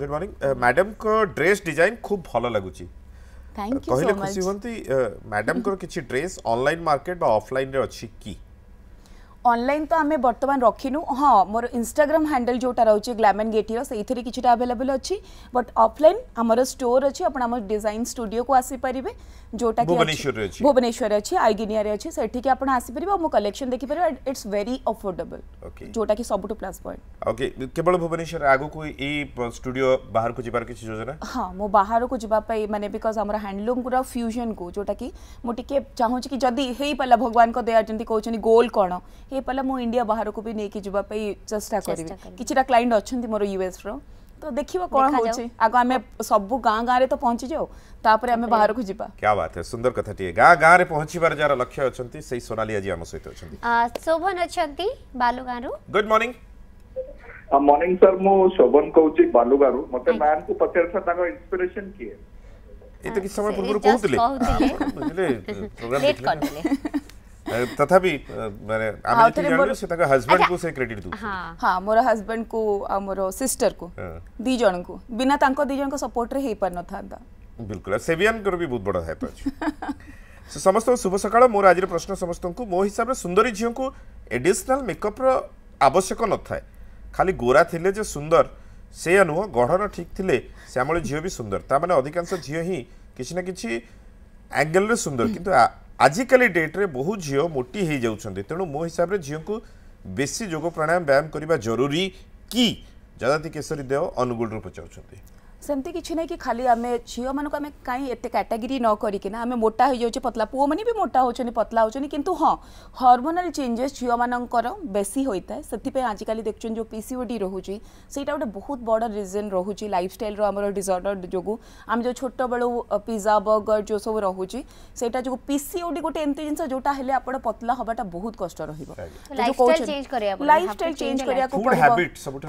good morning madam কো ড্রেস ডিজাইন খুব ভালো লাগুছি कहले खुशी होंती मैडम को किछि ड्रेस ऑनलाइन मार्केट बा ऑफलाइन रे अछि की ऑनलाइन तो आमे वर्तमान रखिनु हां मोर इंस्टाग्राम हैंडल जोटा रहउ छी ग्लैमन गेटी रो सेहि थरी अवेलेबल अछि बट ऑफलाइन हमर स्टोर अछि अपन हमर डिजाइन स्टूडियो को आसी परिबे जोटा कि भुवनेश्वर रे अच्छी आइगिनिया अच्छी सेठिके आपण आसी परबा मो कलेक्शन देखि परबा इट्स वेरी अफोर्डेबल ओके जोटा कि सबटु प्लस पॉइंट ओके केवल भुवनेश्वर आगो को ए स्टूडियो बाहर को जिबार किछ योजना हां मो बाहर को जिबा पई माने बिकॉज हमर हैंडलूम पूरा फ्यूजन को जोटा कि मो टिके चाहू कि जदी हेई पला भगवान को दया जंती कहउछनी गोल कोनो हे पला मो इंडिया बाहर को भी नेकी जिबा पई चेष्टा करबी किछटा क्लाइंट अछंती मोर यूएस रो तो देखिबो कोन हो आगो आम सब गाँ रे तो पहुंची जाओ तापर आम बाहर को जिबा क्या बात है सुंदर कथा टी गाँ रे पहुंची बार जार लक्ष्य अछंती से सोनाली आज आम सहित अछंती आ शोभन अछंती बालू अच्छा रु गुड मॉर्निंग मॉर्निंग सर मो शोभन बालू कहूँ रु मते मैम को छ ताको इंस्पिरेशन किए ये तो किसी समय पूर्व कहते प्रोग्राम तथापि माने आमे जति जानु सेताका हस्बैंड को से क्रेडिट दु हां हां मोर हस्बैंड को आ मोर सिस्टर को हाँ। दी जण को बिना तांको दी जण को सपोर्ट रे हेई पर न थांदा बिल्कुल सेवियन कर भी बहुत बड़ा है पछ सो समस्त शुभ सकाळ मोर आज प्रश्न समस्त को मो हिसाब रे सुंदरी झियो को एडिशनल मेकअप रो आवश्यक न थाए खाली गोरा थिले जे सुंदर से अनुह गढ़न ठीक थिले श्यामल झियो भी सुंदर ता माने अधिकांश झियो ही किसी ना किसी एंगल रे सुंदर किंतु আজিকালি ডেট্রে বহু ঝিও মোটি হয়ে যাচ্ছেন তেমন মো হিসাবে ঝিউকে বেশি যোগ প্রাণায়াম ব্যায়াম করা জরুরি কি যদাতি কেশরী দেও অনুগুল পচারুচ্ছেন सेमती किसी नहीं कि खाली आम झील मानक आम कहीं कैटेगरी न करना आम मोटा हो जाए पतला पुओ मैंने भी मोटा हो पतला होती कि हाँ हरमोनाल चेंजेस झील मानकर बेसी होता है से आजिकल देखुन जो पीसीओडी रोचे से बहुत बड़ रिजन रोच लाइफ स्टाइल रो डिजर्डर जो आम जो छोट बलू पिज्जा बर्गर जो सब रोचे से पीसीओडी गोटे एमती जिन जो आप पतला हाँ बहुत कष रही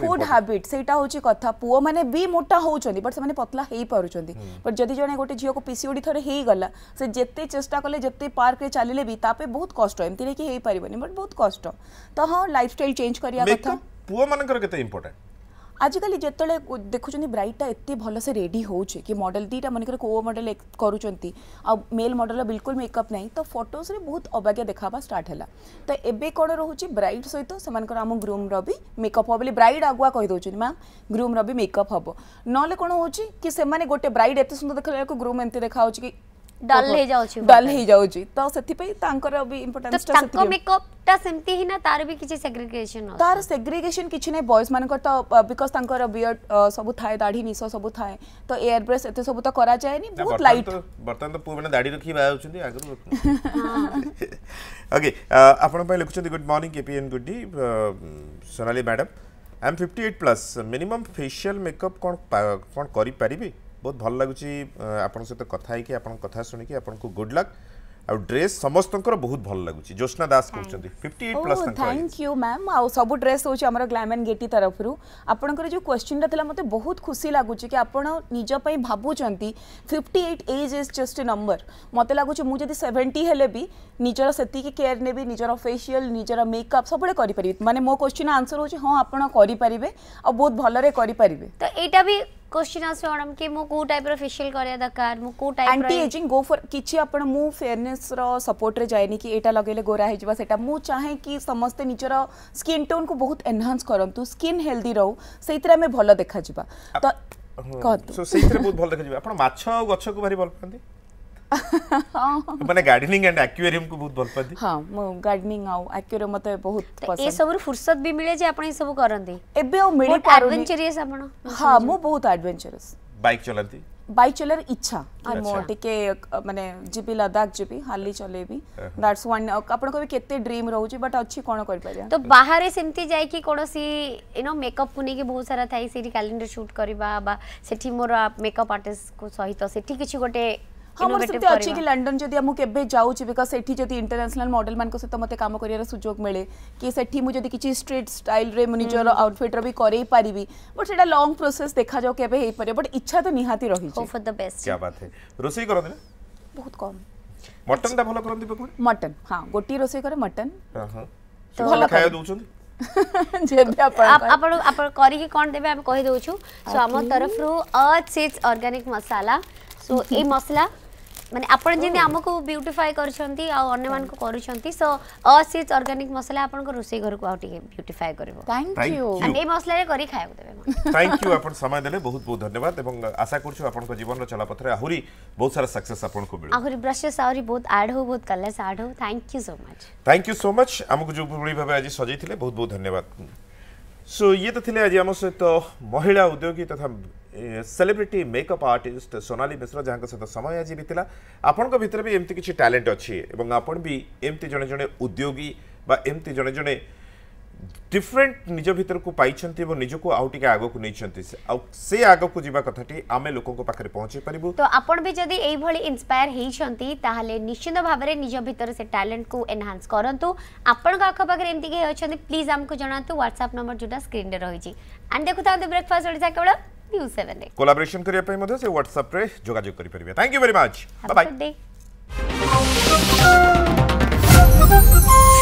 फुड हाबिट से कथ पुओ मैंने भी मोटा हो बट से पतला हो पार्टी बट जदि जड़े गोटे झील को पीसीओडी थे होगा से जिते चेस्टा कले जिते पार्क में चलिए भी बहुत कष्ट एमती नहीं कि हो पारे बट बहुत कष्ट तो हाँ लाइफ स्टाइल चेंज करने पुओ मान केते आजिकल जिते देखुं ब्राइडटा एत भलसे रेडी हो मडेल दुटा मन मनकर को मडेल करुँच मेल मडेल बिल्कुल मेकअप ना तो फटोस्रे बहुत अबाग्या देखा स्टार्ट है तो ये कौन रोचे ब्राइड सहित से आम ग्रूम्र भी मेकअप हम बोले ब्राइड आगुआ कहीदे मैम ग्रूम्र भी मेकअप हम ना कौन हो कि गोटे ब्राइड एत सुंदर देखा ग्रुम एमती देखा कि ଡଲ୍ ହେଇଯାଉଛି ଡଲ୍ ହେଇଯାଉଛି ତ ସେଥିପାଇଁ ତାଙ୍କର ବି ଇମ୍ପୋର୍ଟାନ୍ସ ଟା ତାଙ୍କ ମେକଅପ୍ ଟା ସେମିତି ହିଁ ନା ତାର ବି କିଛି ସେଗ୍ରିଗେସନ ଅଛି ତାର ସେଗ୍ରିଗେସନ କିଛି ନାହିଁ ବଏଜ୍ ମାନଙ୍କର ତ ବିକଜ ତାଙ୍କର ବିୟର୍ଡ ସବୁ ଥାଏ ଦାଢି ନିଶ ସବୁ ଥାଏ ତ ଏୟାର ବ୍ରଶ ଏତେ ସବୁ ତ କରାଯାଏନି ବହୁତ ଲାଇଟ୍ ବର୍ତ୍ତମାନ ତ ପୁଅ ମାନେ ଦାଢି ରଖି ବାହା ହେଉଛନ୍ତି ଆଗରୁ ଓକେ ଆପଣ ପାଇଁ ଲେଖୁଛନ୍ତି good morning KPN Guddi Sonali madam I am fifty eight plus minimum facial makeup କ'ଣ କ'ଣ କରିପାରିବି बहुत भल लगुच सहित कथी आप कथा शुणी आप गुड लक आउ ड्रेस समस्त बहुत भल लगुच ज्योत्ना दास कहते हैं fifty eight plus thank you ma'am आ सब ड्रेस हूँ ग्लैम एंड गेटी तरफ आपंकर जो क्वेश्चन था मतलब बहुत खुशी लगुच कि आपजप भावुंत fifty eight age is just a number मत लगुच मुझे सेवेन्टी हेले भी निजर से केयर ने निजर फेसीयल निजर मेकअप सब करें मो क्वेश्चन आंसर हो बहुत भलि तो यहाँ भी क्वेश्चन आसे मैडम के मो को टाइप रो फेशियल करया दरकार मो को type anti ageing go for किछि अपन मो फेयरनेस रो सपोर्ट रे जाय कि एटा लगेले गोरा हे जबा सेटा मो चाहे कि समस्त निचर स्किन टोन को बहुत एनहांस करंतु स्किन हेल्दी रहू सेइतरे में भलो देखा जबा तो कह तो सो सेइतरे बहुत भलो देखा जबा अपन माछ गछ को भारी भलो पांदी ମାନେ ଗାର୍ଡେନିଂ ଆଣ୍ଡ ଆକ୍ୱାରିୟମ କୁ ବହୁତ ଭଲ ପାଆନ୍ତି ହଁ ମୁଁ ଗାର୍ଡେନିଂ ଆଉ ଆକ୍ୱାରିୟମ ମୋତେ ବହୁତ ପସନ୍ଦ ଏ ସବୁରୁ ଫୁର୍ସତ ବି ମିଳେ ଯେ ଆପଣ ଏ ସବୁ କରନ୍ତି ଏବେ ଆଉ ମିଳି ପାରୁନି ଆଡଭେଞ୍ଚରିୟସ୍ ଆପଣ ହଁ ମୁଁ ବହୁତ ଆଡଭେଞ୍ଚରସ୍ ବାଇକ୍ ଚଲାନ୍ତି ବାଇକ୍ ଚଲେଇବାର ଇଚ୍ଛା ମୁଁ ଟିକେ ମାନେ ଯିବି ଲଦାଖ ଯିବି ହାଲି ଚଲେଇବି ଦାଟ୍ସ ୱାନ୍ ଆପଣଙ୍କ ବି କେତେ ଡ୍ରିମ୍ ରହୁଛି ବଟ୍ ଅଛି କ'ଣ କରିପାରିବା ତ ବାହାରେ ସେମିତି ଯାଇକି କୌଣସି ୟୁନୋ ମେକଅପ୍କୁ ନେଇକି ବହୁତ ସାରା ଥାଏ ସେଇଠି କ୍ୟାଲେଣ୍ଡର ସୁଟ୍ କରିବା ବା ସେଠି ମୋର ମେକଅପ୍ ଆର୍ଟିଷ୍ଟଙ୍କ ସହିତ ସେଠି କିଛି ଗୋଟେ ହଁ ମୋର ସେମିତି ଅଛି କି ଲଣ୍ଡନ ଯଦି ମୁଁ କେବେ ଯାଉଛି ବିକଜ ସେଠି ଯଦି ଇଣ୍ଟରନ୍ୟାସନାଲ ମଡେଲ ମାନଙ୍କ ସହିତ ମୋତେ କାମ କରିବାର ସୁଯୋଗ ମିଳେ କି ସେଠି ମୁଁ ଯଦି କିଛି ଷ୍ଟ୍ରିଟ୍ ଷ୍ଟାଇଲରେ ମୁଁ ନିଜର ଆଉଟଫିଟର ବି କରେଇ ପାରିବି ବଟ୍ ସେଟା ଲଙ୍ଗ ପ୍ରୋସେସ୍ ଦେଖାଯାଉ କେବେ ହେଇପାରିବ ବଟ୍ ଇଚ୍ଛା ତ ନିହାତି ରହିଛି ରୋଷେଇ କରନ୍ତି ନା ବହୁତ କମ୍ ମଟନଟା ଭଲ କରନ୍ତି ମଟନ ହଁ ଗୋଟିଏ ରୋଷେଇ କରେ ମଟନ ଭଲ ଖାଇବା ଦଉଛନ୍ତି କରିକି କ'ଣ ଦେବେ ଆମେ କହିଦେଉଛୁ ସୋ ଆମ ତରଫରୁ ଅର୍ଥ ସିଟ୍ସ ଅର୍ଗାନିକ୍ ମସାଲା ସୋ ଏଇ ମସଲା মানে আপন যেমি আমাকে বিউটিফাই করছন্তি আর অন্য মানকু করছন্তি so ours is organic masala আপনক রসই ঘরকু আউ টিকে বিউটিফাই করিব থ্যাংক ইউ এন্ড এই মশলা রে করি খাইব দেবে থ্যাংক ইউ আপন সময় দেলে বহুত বহুত ধন্যবাদ এবং আশা করছো আপনক জীবনর চলাপথরে আহুরি বহুত সারা সাকসেস আপনক মিলু আহুরি ব্রাশেস আহুরি বহুত আড হো বহুত কালার্স আড হো thank you so much thank you so much আমাকে যে উপরি ভাবে আজি সজাইছিলে বহুত বহুত ধন্যবাদ সো ইয়ে তো থিলে আজি আমার সহিত মহিলা উদ্যোগী তথা celebrity makeup artist Sonali Mishra যাঙ্ক সহ সময় আজ বিতিলা আপনার ভিতরে বি এমতি কিছু ট্যালেন্ট অছি এবং আপন বি এমতি জনে জনে উদ্যোগী বা এমতি জনে জনে ডিফরেন্ট নিজ ভিতরক পাইছেন এবং নিজকে আউ টিকে আগুক নিয়েছেন সে আগুক যা কথাটি আমি লোক পাখে পৌঁছে পারিবু তো আপন বি যদি এইভাবে ইন্সপায়ার হয়েছেন তাহলে নিশ্চিত ভাবে নিজ ভিতর সে ট্যালেন্ট কু এনহান্স করতু আপনার আখপাখে এমতি কে অনেক প্লিজ আমাকে জনাতু হোয়াটসঅ্যাপ নম্বর যেটা স্ক্রিনে রয়েছে আন্ড দেখু থাকে ব্রেকফাস্ট ওড়িশা কেবল न्यूज सेवेन कोलाबोरेसन करा से व्हाट्सअप जोजोग करेंगे thank you very much bye bye